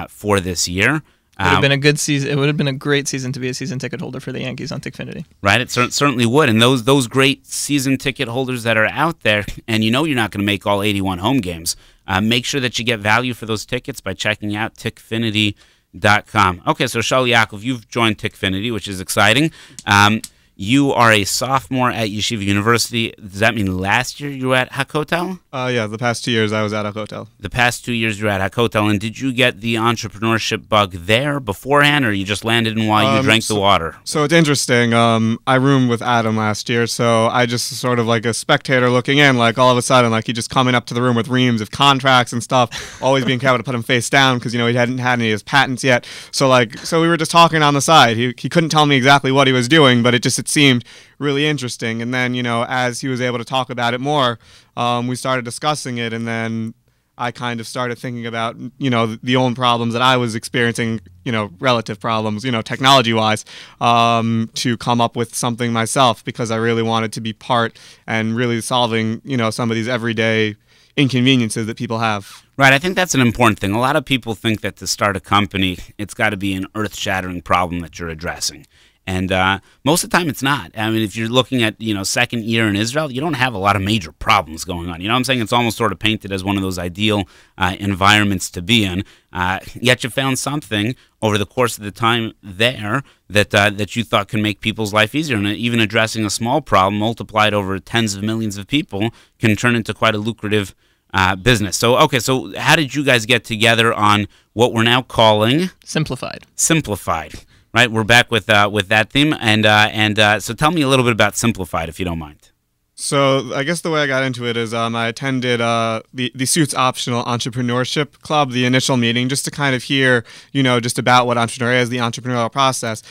for this year. It would have um, been a good season. It would have been a great season to be a season ticket holder for the Yankees on Tickfinity. Right, it cer- certainly would. And those those great season ticket holders that are out there, and you know you're not going to make all 81 home games. Uh, make sure that you get value for those tickets by checking out Tickfinity.com. Okay, so Shal Yakov, you've joined Tickfinity, which is exciting. Um, you are a sophomore at Yeshiva University. Does that mean last year you were at Hakotel? Uh, yeah, the past two years I was at Hakotel. The past two years you were at Hakotel. And did you get the entrepreneurship bug there beforehand, or you just landed in while um, you drank so, the water? So it's interesting. Um, I roomed with Adam last year, so I just sort of like a spectator looking in, like all of a sudden, like he just coming up to the room with reams of contracts and stuff, always being careful to put him face down because, you know, he hadn't had any of his patents yet. So, like, so we were just talking on the side. He, he couldn't tell me exactly what he was doing, but it just, it seemed really interesting. And then, you know, as he was able to talk about it more, um, we started discussing it. And then I kind of started thinking about, you know, the own problems that I was experiencing, you know, relative problems, you know, technology wise, um, to come up with something myself because I really wanted to be part and really solving, you know, some of these everyday inconveniences that people have. Right. I think that's an important thing. A lot of people think that to start a company, it's got to be an earth shattering problem that you're addressing. And uh, most of the time, it's not. I mean, if you're looking at you know second year in Israel, you don't have a lot of major problems going on. You know, what I'm saying it's almost sort of painted as one of those ideal uh, environments to be in. Uh, yet you found something over the course of the time there that uh, that you thought can make people's life easier, and uh, even addressing a small problem multiplied over tens of millions of people can turn into quite a lucrative. Uh, business. So, okay, so how did you guys get together on what we're now calling Simplified? Simplified right? We're back with uh, with that theme, and uh, and uh, so tell me a little bit about Simplified, if you don't mind. So I guess the way I got into it is um, I attended uh, the the Suits Optional Entrepreneurship Club, the initial meeting, just to kind of hear, you know, just about what entrepreneur is, the entrepreneurial process,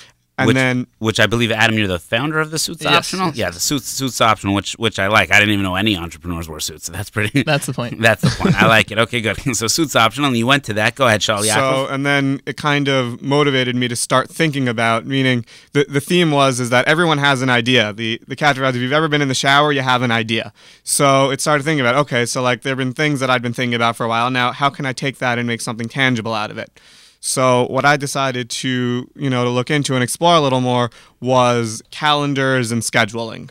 and which, then, which I believe, Adam, you're the founder of the Suits yes, Optional. Yes. Yeah, the Suits Suits Optional, which which I like. I didn't even know any entrepreneurs wore suits. So that's pretty. That's the point. that's the point. I like it. Okay, good. So Suits Optional, and you went to that. Go ahead, Charlie. So and then it kind of motivated me to start thinking about. Meaning, the the theme was is that everyone has an idea. The the catch if you've ever been in the shower, you have an idea. So it started thinking about okay, so like there have been things that I've been thinking about for a while now. How can I take that and make something tangible out of it? So what I decided to, you know, to look into and explore a little more was calendars and scheduling.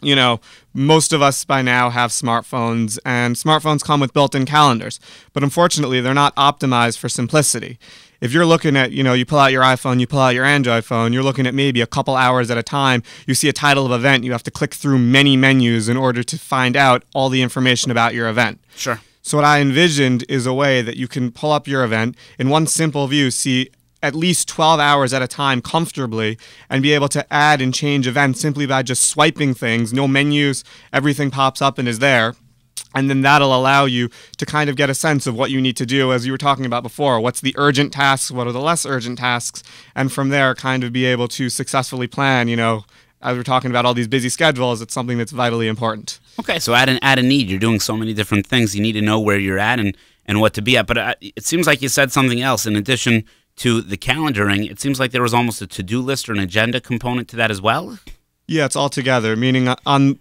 You know, most of us by now have smartphones, and smartphones come with built in calendars, but unfortunately, they're not optimized for simplicity if you're looking at, you know, you pull out your iPhone, you pull out your Android phone, you're looking at maybe a couple hours at a time, you see a title of event, you have to click through many menus in order to find out all the information about your event. Sure. So what I envisioned is a way that you can pull up your event in one simple view, see at least 12 hours at a time comfortably and be able to add and change events simply by just swiping things, no menus, everything pops up and is there. And then that'll allow you to kind of get a sense of what you need to do, as you were talking about before. What's the urgent tasks? What are the less urgent tasks? And from there, kind of be able to successfully plan, you know, as we're talking about all these busy schedules, it's something that's vitally important. Okay, so add an add a need, you're doing so many different things. You need to know where you're at and and what to be at. But I, uh, it seems like you said something else in addition to the calendaring. It seems like there was almost a to do list or an agenda component to that as well. Yeah, it's all together. Meaning uh, on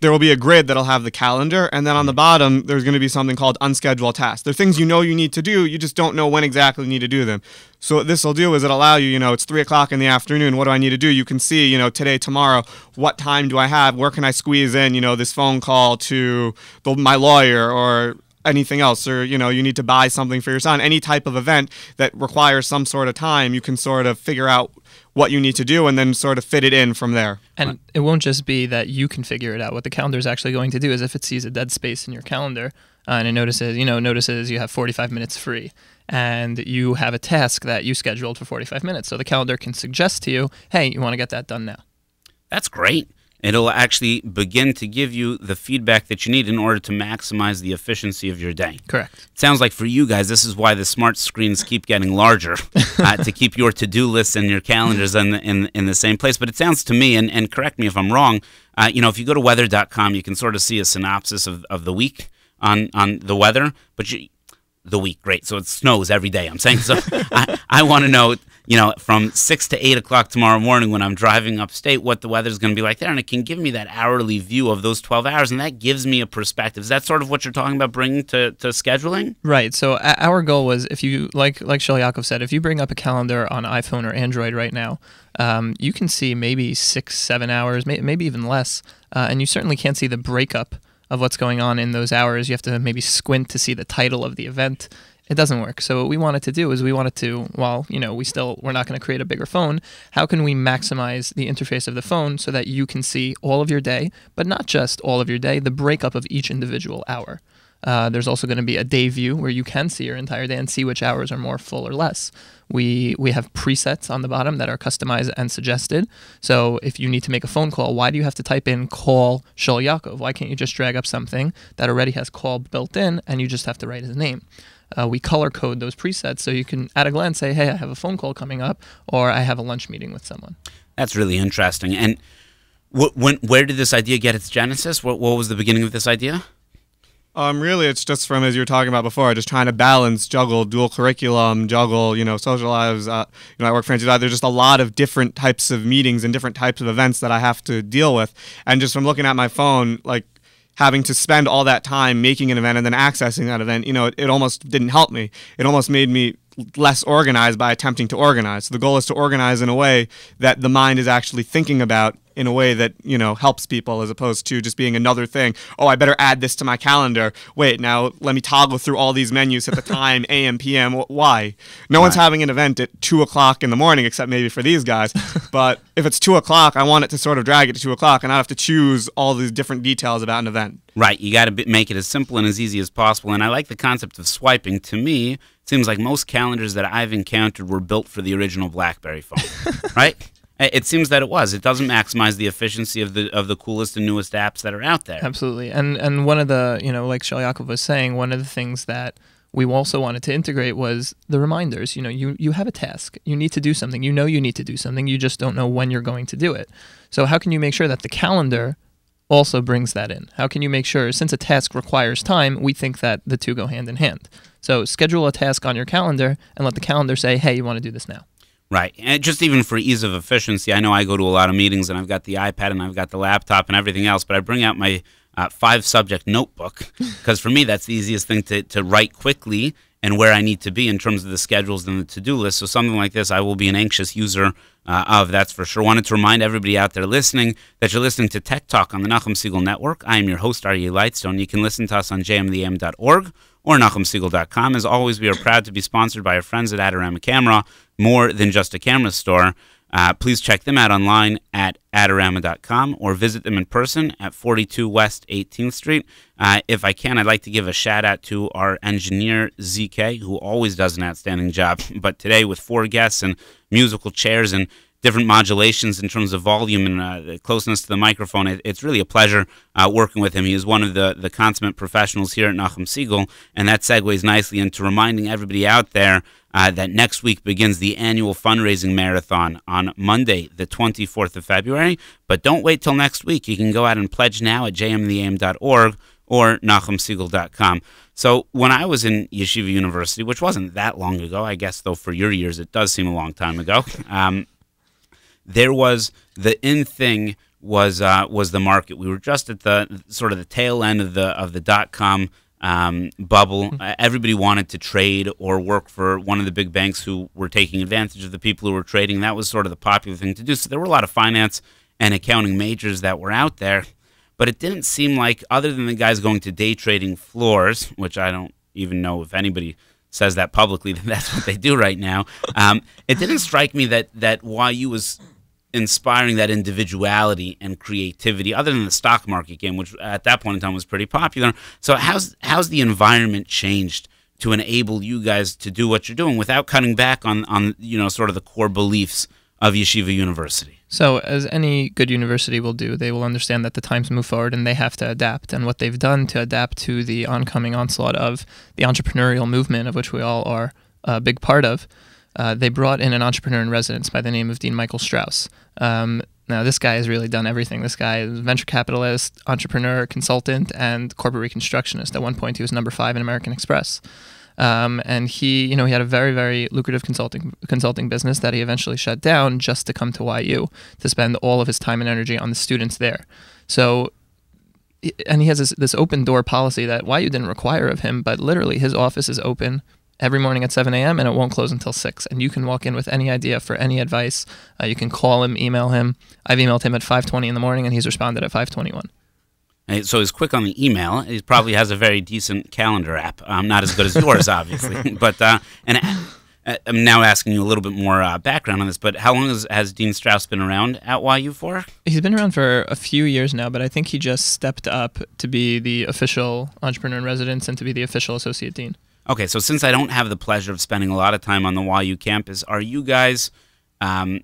there will be a grid that'll have the calendar, and then on the mm. bottom, there's going to be something called unscheduled tasks. They're things you know you need to do, you just don't know when exactly you need to do them. So what this will do is it'll allow you, you know, it's three o'clock in the afternoon. What do I need to do? You can see, you know, today, tomorrow, what time do I have? Where can I squeeze in, you know, this phone call to the, my lawyer or anything else or you know you need to buy something for your son any type of event that requires some sort of time you can sort of figure out what you need to do and then sort of fit it in from there. And right. it won't just be that you can figure it out. What the calendar is actually going to do is if it sees a dead space in your calendar uh, and it notices, you know, notices you have 45 minutes free and you have a task that you scheduled for 45 minutes. So the calendar can suggest to you, hey, you want to get that done now. That's great. It'll actually begin to give you the feedback that you need in order to maximize the efficiency of your day. Correct. It sounds like for you guys, this is why the smart screens keep getting larger uh, to keep your to do lists and your calendars in in, in the same place. But it sounds to me, and, and correct me if I'm wrong, uh, you know, if you go to weather.com, you can sort of see a synopsis of, of the week on, on the weather, but you, the week. Great. So it snows every day. I'm saying so. I, I want to know, you know, from six to eight o'clock tomorrow morning when I'm driving upstate, what the weather's going to be like there, and it can give me that hourly view of those 12 hours, and that gives me a perspective. Is that sort of what you're talking about bringing to, to scheduling? Right. So uh, our goal was if you like like Shelyakov said, if you bring up a calendar on iPhone or Android right now, um, you can see maybe six, seven hours, may, maybe even less, uh, and you certainly can't see the breakup of what's going on in those hours. You have to maybe squint to see the title of the event it doesn't work. So what we wanted to do is we wanted to, while you know we still we're not going to create a bigger phone, how can we maximize the interface of the phone so that you can see all of your day, but not just all of your day, the breakup of each individual hour. Uh, there's also going to be a day view where you can see your entire day and see which hours are more full or less. We we have presets on the bottom that are customized and suggested. So if you need to make a phone call, why do you have to type in call Shol Yaakov? Why can't you just drag up something that already has call built in and you just have to write his name? uh, we color code those presets so you can at a glance say, hey, I have a phone call coming up, or I have a lunch meeting with someone. That's really interesting. And wh- when, where did this idea get its genesis? What, what was the beginning of this idea? Um, really, it's just from as you were talking about before, just trying to balance, juggle dual curriculum, juggle you know social lives. Uh, you know, I work for NCI. There's just a lot of different types of meetings and different types of events that I have to deal with, and just from looking at my phone, like having to spend all that time making an event and then accessing that event, you know, it, it almost didn't help me. It almost made me less organized by attempting to organize. So the goal is to organize in a way that the mind is actually thinking about in a way that, you know, helps people as opposed to just being another thing. Oh, I better add this to my calendar. Wait, now let me toggle through all these menus at the time, AM, PM. Why? No one's having an event at 2 o'clock in the morning except maybe for these guys. but if it's 2 o'clock, I want it to sort of drag it to 2 o'clock and I have to choose all these different details about an event. Right. You got to make it as simple and as easy as possible. And I like the concept of swiping. To me, seems like most calendars that I've encountered were built for the original BlackBerry phone, right? It seems that it was. It doesn't maximize the efficiency of the of the coolest and newest apps that are out there. Absolutely, and and one of the you know like Shelyakov was saying, one of the things that we also wanted to integrate was the reminders. You know, you you have a task, you need to do something, you know you need to do something, you just don't know when you're going to do it. So how can you make sure that the calendar also brings that in? How can you make sure since a task requires time, we think that the two go hand in hand. So schedule a task on your calendar and let the calendar say, hey, you want to do this now. Right. And just even for ease of efficiency, I know I go to a lot of meetings and I've got the iPad and I've got the laptop and everything else, but I bring out my uh, five subject notebook because for me, that's the easiest thing to, to write quickly and where I need to be in terms of the schedules and the to-do list. So something like this, I will be an anxious user uh, of, that's for sure. Wanted to remind everybody out there listening that you're listening to Tech Talk on the Nachum Siegel Network. I am your host, Ari Lightstone. You can listen to us on jmdm.org or nachumsiegel.com. As always, we are proud to be sponsored by our friends at Adorama Camera, more than just a camera store. Uh, please check them out online at adorama.com or visit them in person at 42 West 18th Street. Uh, if I can, I'd like to give a shout out to our engineer, ZK, who always does an outstanding job. But today, with four guests and musical chairs and different modulations in terms of volume and uh, the closeness to the microphone. It, it's really a pleasure uh, working with him. He is one of the, the consummate professionals here at Nachum Siegel, and that segues nicely into reminding everybody out there uh, that next week begins the annual fundraising marathon on Monday, the 24th of February. But don't wait till next week. You can go out and pledge now at jmtheam.org or nachumsiegel.com. So when I was in Yeshiva University, which wasn't that long ago, I guess, though for your years it does seem a long time ago. Um, there was the in thing was uh, was the market. We were just at the sort of the tail end of the of the dot com um, bubble. Hmm. Uh, everybody wanted to trade or work for one of the big banks who were taking advantage of the people who were trading. That was sort of the popular thing to do. So there were a lot of finance and accounting majors that were out there, but it didn't seem like other than the guys going to day trading floors, which I don't even know if anybody says that publicly that that's what they do right now. Um, it didn't strike me that that you was inspiring that individuality and creativity other than the stock market game which at that point in time was pretty popular so how's how's the environment changed to enable you guys to do what you're doing without cutting back on on you know sort of the core beliefs of yeshiva university so as any good university will do they will understand that the times move forward and they have to adapt and what they've done to adapt to the oncoming onslaught of the entrepreneurial movement of which we all are a big part of uh, they brought in an entrepreneur in residence by the name of Dean Michael Strauss. Um, now, this guy has really done everything. This guy is venture capitalist, entrepreneur, consultant, and corporate reconstructionist. At one point, he was number five in American Express. Um, and he, you know, he had a very, very lucrative consulting consulting business that he eventually shut down just to come to YU to spend all of his time and energy on the students there. So and he has this, this, open door policy that YU didn't require of him, but literally his office is open every morning at 7 a.m. and it won't close until 6. And you can walk in with any idea for any advice. Uh, you can call him, email him. I've emailed him at 5:20 in the morning and he's responded at 5:21. So he's quick on the email. He probably has a very decent calendar app. Um, not as good as yours, obviously. but uh, and uh, I'm now asking you a little bit more uh, background on this. But how long has, has Dean Strauss been around at YU for? He's been around for a few years now, but I think he just stepped up to be the official entrepreneur in residence and to be the official associate dean. Okay, so since I don't have the pleasure of spending a lot of time on the YU campus, are you guys, um,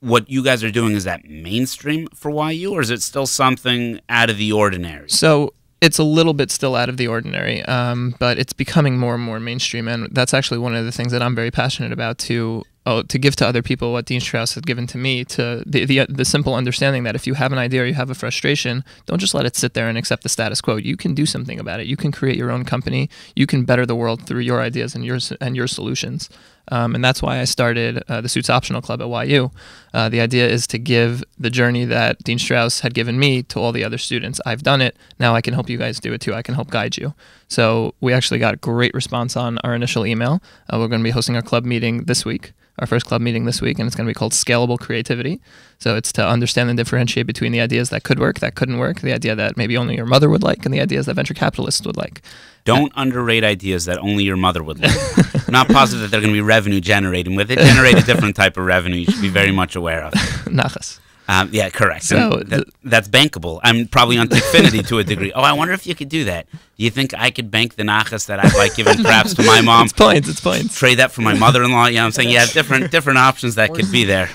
what you guys are doing, is that mainstream for YU, or is it still something out of the ordinary? So it's a little bit still out of the ordinary, um, but it's becoming more and more mainstream, and that's actually one of the things that I'm very passionate about too oh, to give to other people what Dean Strauss had given to me, to the, the, the simple understanding that if you have an idea or you have a frustration, don't just let it sit there and accept the status quo. You can do something about it. You can create your own company. You can better the world through your ideas and your and your solutions. Um, and that's why I started uh, the Suits Optional Club at YU. Uh, the idea is to give the journey that Dean Strauss had given me to all the other students. I've done it. Now I can help you guys do it too. I can help guide you. So we actually got great response on our initial email. Uh, we're going to be hosting our club meeting this week our first club meeting this week, and it's going to be called Scalable Creativity. So it's to understand and differentiate between the ideas that could work, that couldn't work, the idea that maybe only your mother would like, and the ideas that venture capitalists would like. Don't uh, underrate ideas that only your mother would like. not positive that they're going to be revenue generating with it. Generate a different type of revenue. You should be very much aware of. Nachas. Um, yeah, correct. So th that's bankable. I'm probably on infinity to a degree. Oh, I wonder if you could do that. Do you think I could bank the nachas that I've like given perhaps to my mom? It's points. It's points. Trade that for my mother-in-law. You know, what I'm saying you yeah, have different different options that could be there.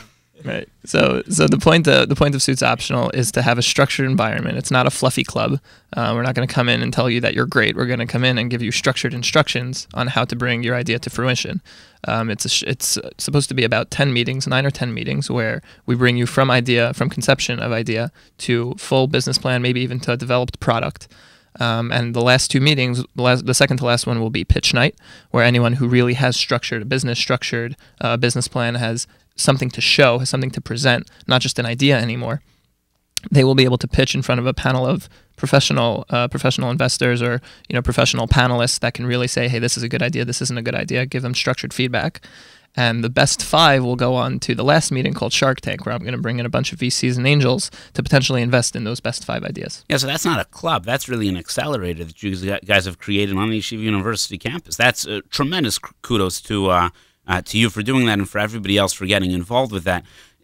Right. So, so the point of, the point of suits optional is to have a structured environment. It's not a fluffy club. Uh, we're not going to come in and tell you that you're great. We're going to come in and give you structured instructions on how to bring your idea to fruition. Um, it's a, it's supposed to be about ten meetings, nine or ten meetings, where we bring you from idea, from conception of idea to full business plan, maybe even to a developed product. Um, and the last two meetings, the, last, the, second to last one will be pitch night, where anyone who really has structured a business, structured a uh, business plan, has something to show, has something to present, not just an idea anymore, they will be able to pitch in front of a panel of professional uh, professional investors or you know professional panelists that can really say, hey, this is a good idea, this isn't a good idea. Give them structured feedback. And the best five will go on to the last meeting called Shark Tank, where I'm going to bring in a bunch of VCs and angels to potentially invest in those best five ideas. Yeah, so that's not a club. That's really an accelerator that you guys have created on the Yeshiva University campus. That's uh, tremendous kudos to uh, uh, to you for doing that and for everybody else for getting involved with that.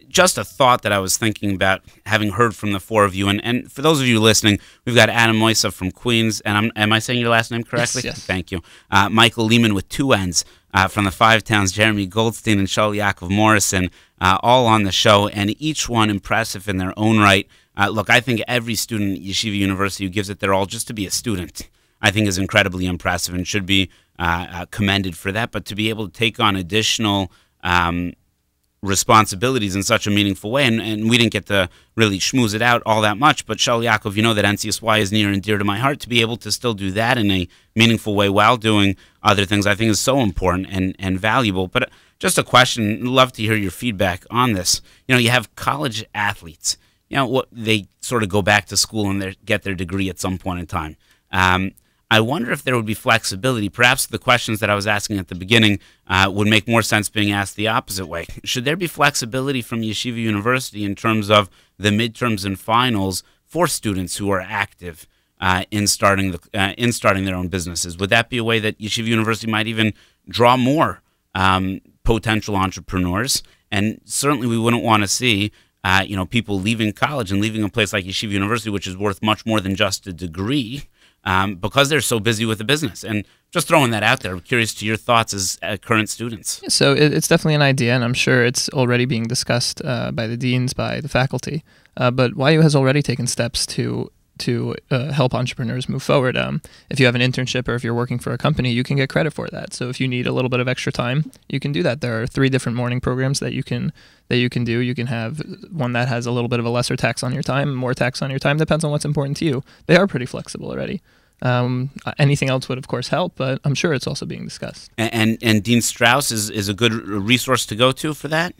Just a thought that I was thinking about having heard from the four of you. And, and for those of you listening, we've got Adam Moisa from Queens. And I'm, am I saying your last name correctly? Yes, yes. Thank you. Uh, Michael Lehman with two N's uh, from the Five Towns, Jeremy Goldstein and Shel of Morrison, uh, all on the show, and each one impressive in their own right. Uh, look, I think every student at Yeshiva University who gives it their all just to be a student. I think is incredibly impressive and should be uh, uh, commended for that, but to be able to take on additional um, responsibilities in such a meaningful way. And, and we didn't get to really schmooze it out all that much. But Shal Yaakov, you know that NCSY is near and dear to my heart. To be able to still do that in a meaningful way while doing other things, I think is so important and, and valuable. But uh, just a question, love to hear your feedback on this. You know, you have college athletes. You know, what they sort of go back to school and get their degree at some point in time. Um, I wonder if there would be flexibility. Perhaps the questions that I was asking at the beginning uh, would make more sense being asked the opposite way. Should there be flexibility from Yeshiva University in terms of the midterms and finals for students who are active uh, in starting the uh, in starting their own businesses? Would that be a way that Yeshiva University might even draw more um, potential entrepreneurs? And certainly, we wouldn't want to see. Uh, you know, people leaving college and leaving a place like Yeshiva University, which is worth much more than just a degree, um, because they're so busy with the business. And just throwing that out there, I'm curious to your thoughts as uh, current students. So it's definitely an idea, and I'm sure it's already being discussed uh, by the deans, by the faculty. Uh, but YU has already taken steps to to uh, help entrepreneurs move forward. Um, if you have an internship or if you're working for a company, you can get credit for that. So if you need a little bit of extra time, you can do that. There are three different morning programs that you can that you can do. You can have one that has a little bit of a lesser tax on your time, more tax on your time depends on what's important to you. They are pretty flexible already. Um, anything else would, of course, help, but I'm sure it's also being discussed. And and, and Dean Strauss is, is a good resource to go to for that.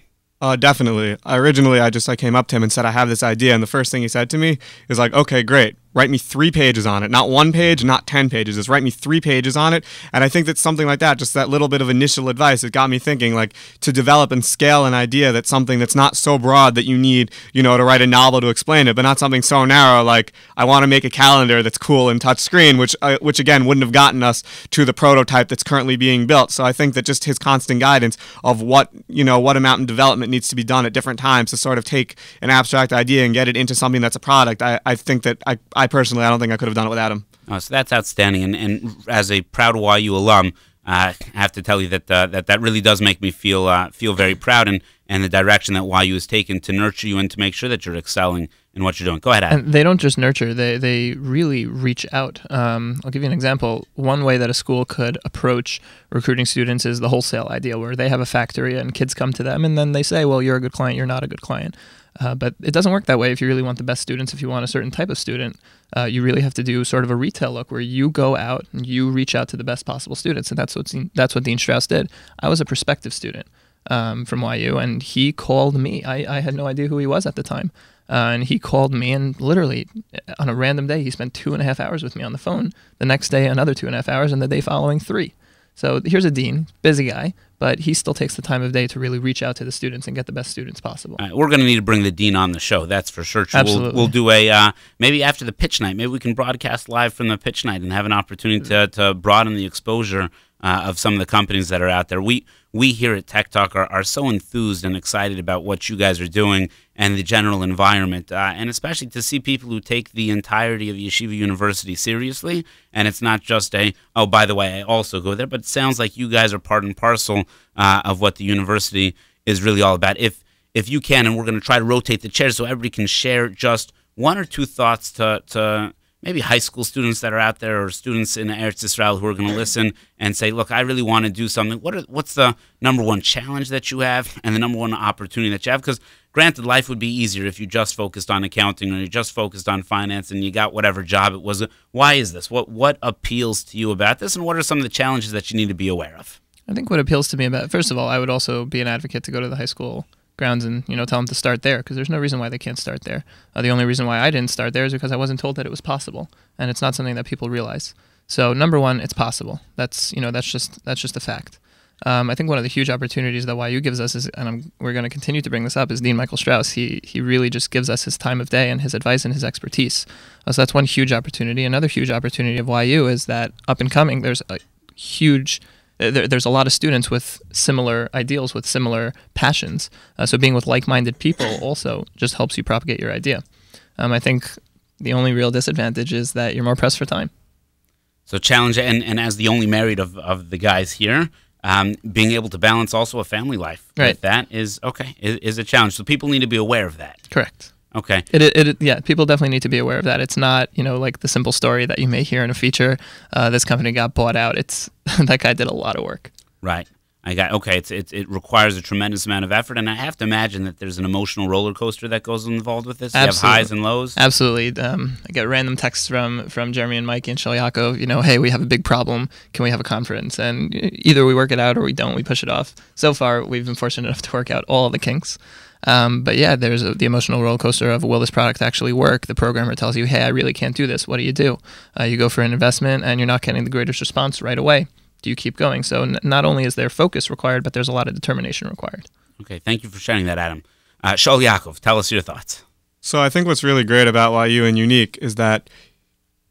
Uh, definitely. Originally, I just I came up to him and said I have this idea, and the first thing he said to me is like, "Okay, great write me three pages on it not one page not 10 pages just write me three pages on it and i think that something like that just that little bit of initial advice it got me thinking like to develop and scale an idea that's something that's not so broad that you need you know to write a novel to explain it but not something so narrow like i want to make a calendar that's cool and touch screen which uh, which again wouldn't have gotten us to the prototype that's currently being built so i think that just his constant guidance of what you know what amount of development needs to be done at different times to sort of take an abstract idea and get it into something that's a product i, I think that I, I I personally, I don't think I could have done it without him. Oh, so that's outstanding. And, and as a proud YU alum, uh, I have to tell you that uh, that that really does make me feel uh, feel very proud and and the direction that YU has taken to nurture you and to make sure that you're excelling in what you're doing. Go ahead, Adam. And they don't just nurture; they they really reach out. Um, I'll give you an example. One way that a school could approach recruiting students is the wholesale idea, where they have a factory and kids come to them, and then they say, "Well, you're a good client. You're not a good client." Uh, but it doesn't work that way if you really want the best students, if you want a certain type of student. Uh, you really have to do sort of a retail look where you go out and you reach out to the best possible students. And that's, what that's what Dean Strauss did. I was a prospective student um, from YU, and he called me. I, I had no idea who he was at the time. Uh, and he called me, and literally uh, on a random day, he spent two and a half hours with me on the phone. The next day, another two and a half hours, and the day following, three. So here's a dean, busy guy, but he still takes the time of day to really reach out to the students and get the best students possible. Right, we're going to need to bring the dean on the show. That's for sure. Absolutely. We'll, we'll do a uh, maybe after the pitch night. Maybe we can broadcast live from the pitch night and have an opportunity to, to broaden the exposure uh, of some of the companies that are out there. We we here at Tech Talk are, are so enthused and excited about what you guys are doing and the general environment, uh, and especially to see people who take the entirety of Yeshiva University seriously. And it's not just a, oh, by the way, I also go there, but it sounds like you guys are part and parcel uh, of what the university is really all about. If, if you can, and we're going to try to rotate the chairs so everybody can share just one or two thoughts to, to maybe high school students that are out there or students in Eretz Israel who are going to listen and say, look, I really want to do something. What are, what's the number one challenge that you have and the number one opportunity that you have? Because granted, life would be easier if you just focused on accounting or you just focused on finance and you got whatever job it was. Why is this? What, what appeals to you about this? And what are some of the challenges that you need to be aware of? I think what appeals to me about, first of all, I would also be an advocate to go to the high school grounds and you know tell them to start there because there's no reason why they can't start there. Uh, the only reason why I didn't start there is because I wasn't told that it was possible, and it's not something that people realize. So number one, it's possible. That's you know that's just that's just a fact. Um, I think one of the huge opportunities that YU gives us is, and I'm, we're going to continue to bring this up, is Dean Michael Strauss. He he really just gives us his time of day and his advice and his expertise. Uh, so that's one huge opportunity. Another huge opportunity of YU is that up and coming, there's a huge uh, there, there's a lot of students with similar ideals, with similar passions. Uh, so being with like-minded people also just helps you propagate your idea. Um, I think the only real disadvantage is that you're more pressed for time. So challenge and, and as the only married of, of the guys here, um, being able to balance also a family life right. that is okay is, is a challenge. So people need to be aware of that. Correct. Okay. It, it, it, yeah, people definitely need to be aware of that. It's not, you know, like the simple story that you may hear in a feature. Uh, this company got bought out. It's that guy did a lot of work. Right. I got okay. It's, it it requires a tremendous amount of effort, and I have to imagine that there's an emotional roller coaster that goes involved with this. Absolutely. You have highs and lows. Absolutely. Um, I get random texts from from Jeremy and Mike and Shelyakov. You know, hey, we have a big problem. Can we have a conference? And either we work it out or we don't. We push it off. So far, we've been fortunate enough to work out all the kinks. Um, but yeah, there's a, the emotional roller coaster of will this product actually work? The programmer tells you, hey, I really can't do this. What do you do? Uh, you go for an investment and you're not getting the greatest response right away. Do you keep going? So not only is there focus required, but there's a lot of determination required. Okay, thank you for sharing that, Adam. Uh, Yakov, tell us your thoughts. So I think what's really great about YU and Unique is that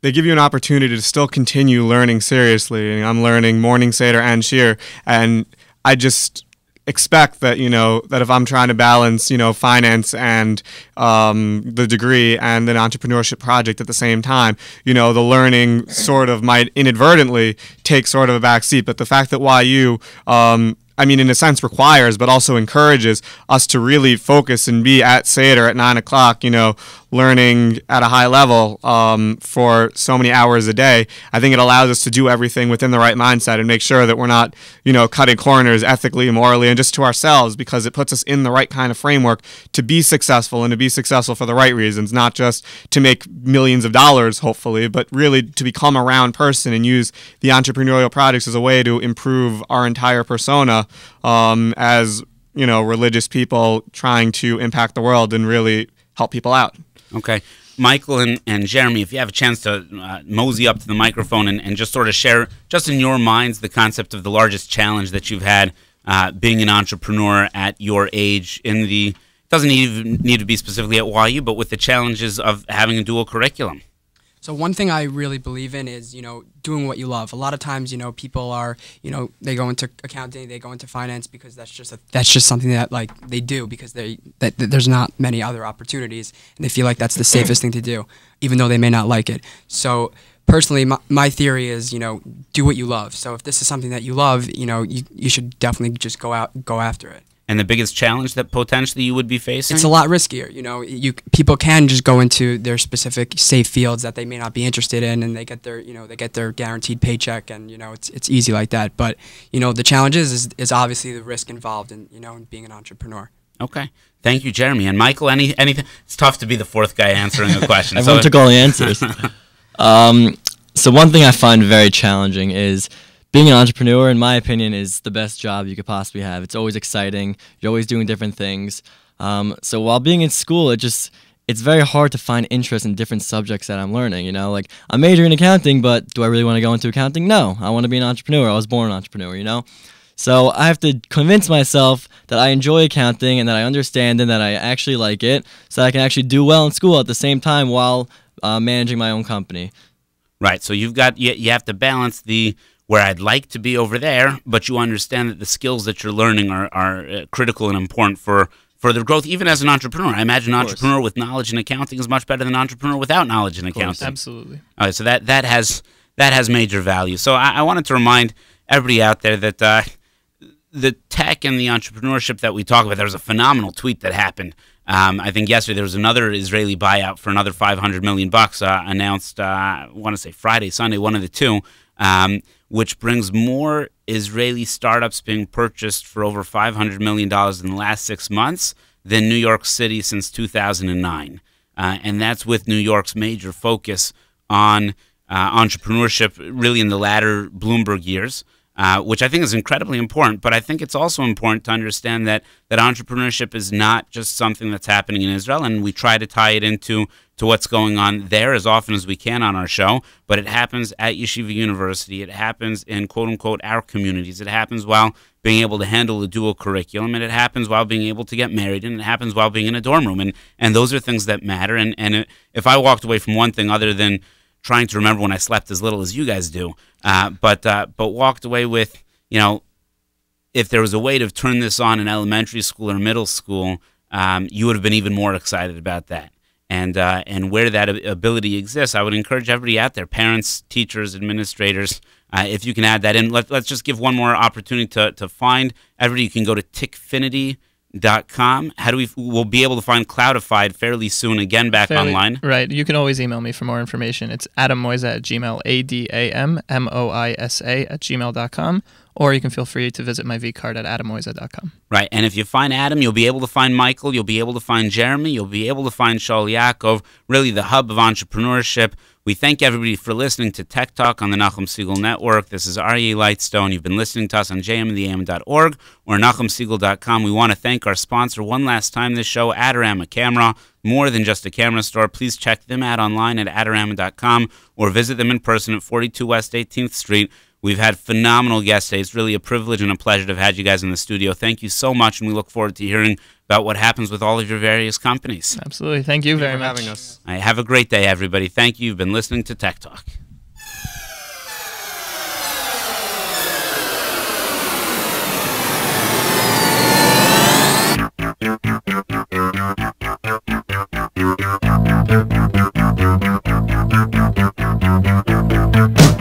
they give you an opportunity to still continue learning seriously. I'm learning morning Seder and Shir, and I just expect that you know that if I'm trying to balance you know finance and um, the degree and an entrepreneurship project at the same time, you know the learning sort of might inadvertently take sort of a backseat. But the fact that YU um, I mean, in a sense, requires, but also encourages us to really focus and be at Seder at nine o'clock, you know, learning at a high level um, for so many hours a day. I think it allows us to do everything within the right mindset and make sure that we're not, you know, cutting corners ethically, morally, and just to ourselves because it puts us in the right kind of framework to be successful and to be successful for the right reasons, not just to make millions of dollars, hopefully, but really to become a round person and use the entrepreneurial products as a way to improve our entire persona um, as you know religious people trying to impact the world and really help people out. Okay. Michael and, and Jeremy, if you have a chance to uh, mosey up to the microphone and, and just sort of share, just in your minds, the concept of the largest challenge that you've had uh, being an entrepreneur at your age in the doesn't even need to be specifically at YU, but with the challenges of having a dual curriculum. So one thing I really believe in is, you know, doing what you love. A lot of times, you know, people are, you know, they go into accounting, they go into finance because that's just a, that's just something that like they do because they that, that there's not many other opportunities and they feel like that's the safest thing to do, even though they may not like it. So personally, my, my theory is, you know, do what you love. So if this is something that you love, you know, you, you should definitely just go out go after it and the biggest challenge that potentially you would be facing? It's a lot riskier. You know, you people can just go into their specific safe fields that they may not be interested in, and they get their you know they get their guaranteed paycheck, and you know it's it's easy like that. But you know the challenge is is, is obviously the risk involved in you know in being an entrepreneur. Okay. Thank you, Jeremy and Michael. Any anything? It's tough to be the fourth guy answering a question. Everyone so took all the answers. um, so one thing I find very challenging is being an entrepreneur, in my opinion, is the best job you could possibly have. It's always exciting. You're always doing different things. Um, so while being in school, it just it's very hard to find interest in different subjects that I'm learning. You know, like I'm majoring in accounting, but do I really want to go into accounting? No, I want to be an entrepreneur. I was born an entrepreneur. You know, so I have to convince myself that I enjoy accounting and that I understand and that I actually like it, so that I can actually do well in school at the same time while uh, managing my own company. Right. So you've got you, you have to balance the where I'd like to be over there, but you understand that the skills that you're learning are, are uh, critical and important for further growth, even as an entrepreneur. I imagine an entrepreneur with knowledge in accounting is much better than an entrepreneur without knowledge in accounting. Absolutely. All right, so that, that has that has major value. So I, I wanted to remind everybody out there that uh, the tech and the entrepreneurship that we talk about. There was a phenomenal tweet that happened. Um, I think yesterday there was another Israeli buyout for another 500 million bucks uh, announced. Uh, I want to say Friday, Sunday, one of the two. Um, which brings more Israeli startups being purchased for over $500 million in the last six months than New York City since 2009. Uh, and that's with New York's major focus on uh, entrepreneurship, really in the latter Bloomberg years. Uh, which I think is incredibly important. But I think it's also important to understand that that entrepreneurship is not just something that's happening in Israel, and we try to tie it into to what's going on there as often as we can on our show. But it happens at Yeshiva University. It happens in quote unquote our communities. It happens while being able to handle the dual curriculum, and it happens while being able to get married, and it happens while being in a dorm room, and and those are things that matter. And and if I walked away from one thing other than trying to remember when I slept as little as you guys do, uh, but uh, but walked away with you know if there was a way to turn this on in elementary school or middle school, um, you would have been even more excited about that and uh, and where that ability exists, I would encourage everybody out there, parents, teachers, administrators, uh, if you can add that in. Let, let's just give one more opportunity to, to find everybody. You can go to tickfinity.com. How do we? We'll be able to find Cloudified fairly soon again back fairly, online. Right. You can always email me for more information. It's Adam Moisa at gmail, A D A M M O I S A at gmail.com or you can feel free to visit my vcard at adamoiza.com. Right. And if you find Adam, you'll be able to find Michael, you'll be able to find Jeremy, you'll be able to find Shaul Yaakov, really the hub of entrepreneurship. We thank everybody for listening to Tech Talk on the Nachum Siegel Network. This is R.E. Lightstone. You've been listening to us on jmandtheam.org or nachumsiegel.com. We want to thank our sponsor one last time this show, Adorama Camera. More than just a camera store, please check them out online at adorama.com or visit them in person at 42 West 18th Street. We've had phenomenal guests today. It's really a privilege and a pleasure to have had you guys in the studio. Thank you so much, and we look forward to hearing about what happens with all of your various companies. Absolutely. Thank you Thank much. having us. Right, have a great day, everybody. Thank you. You've been listening to Tech Talk. Thank you.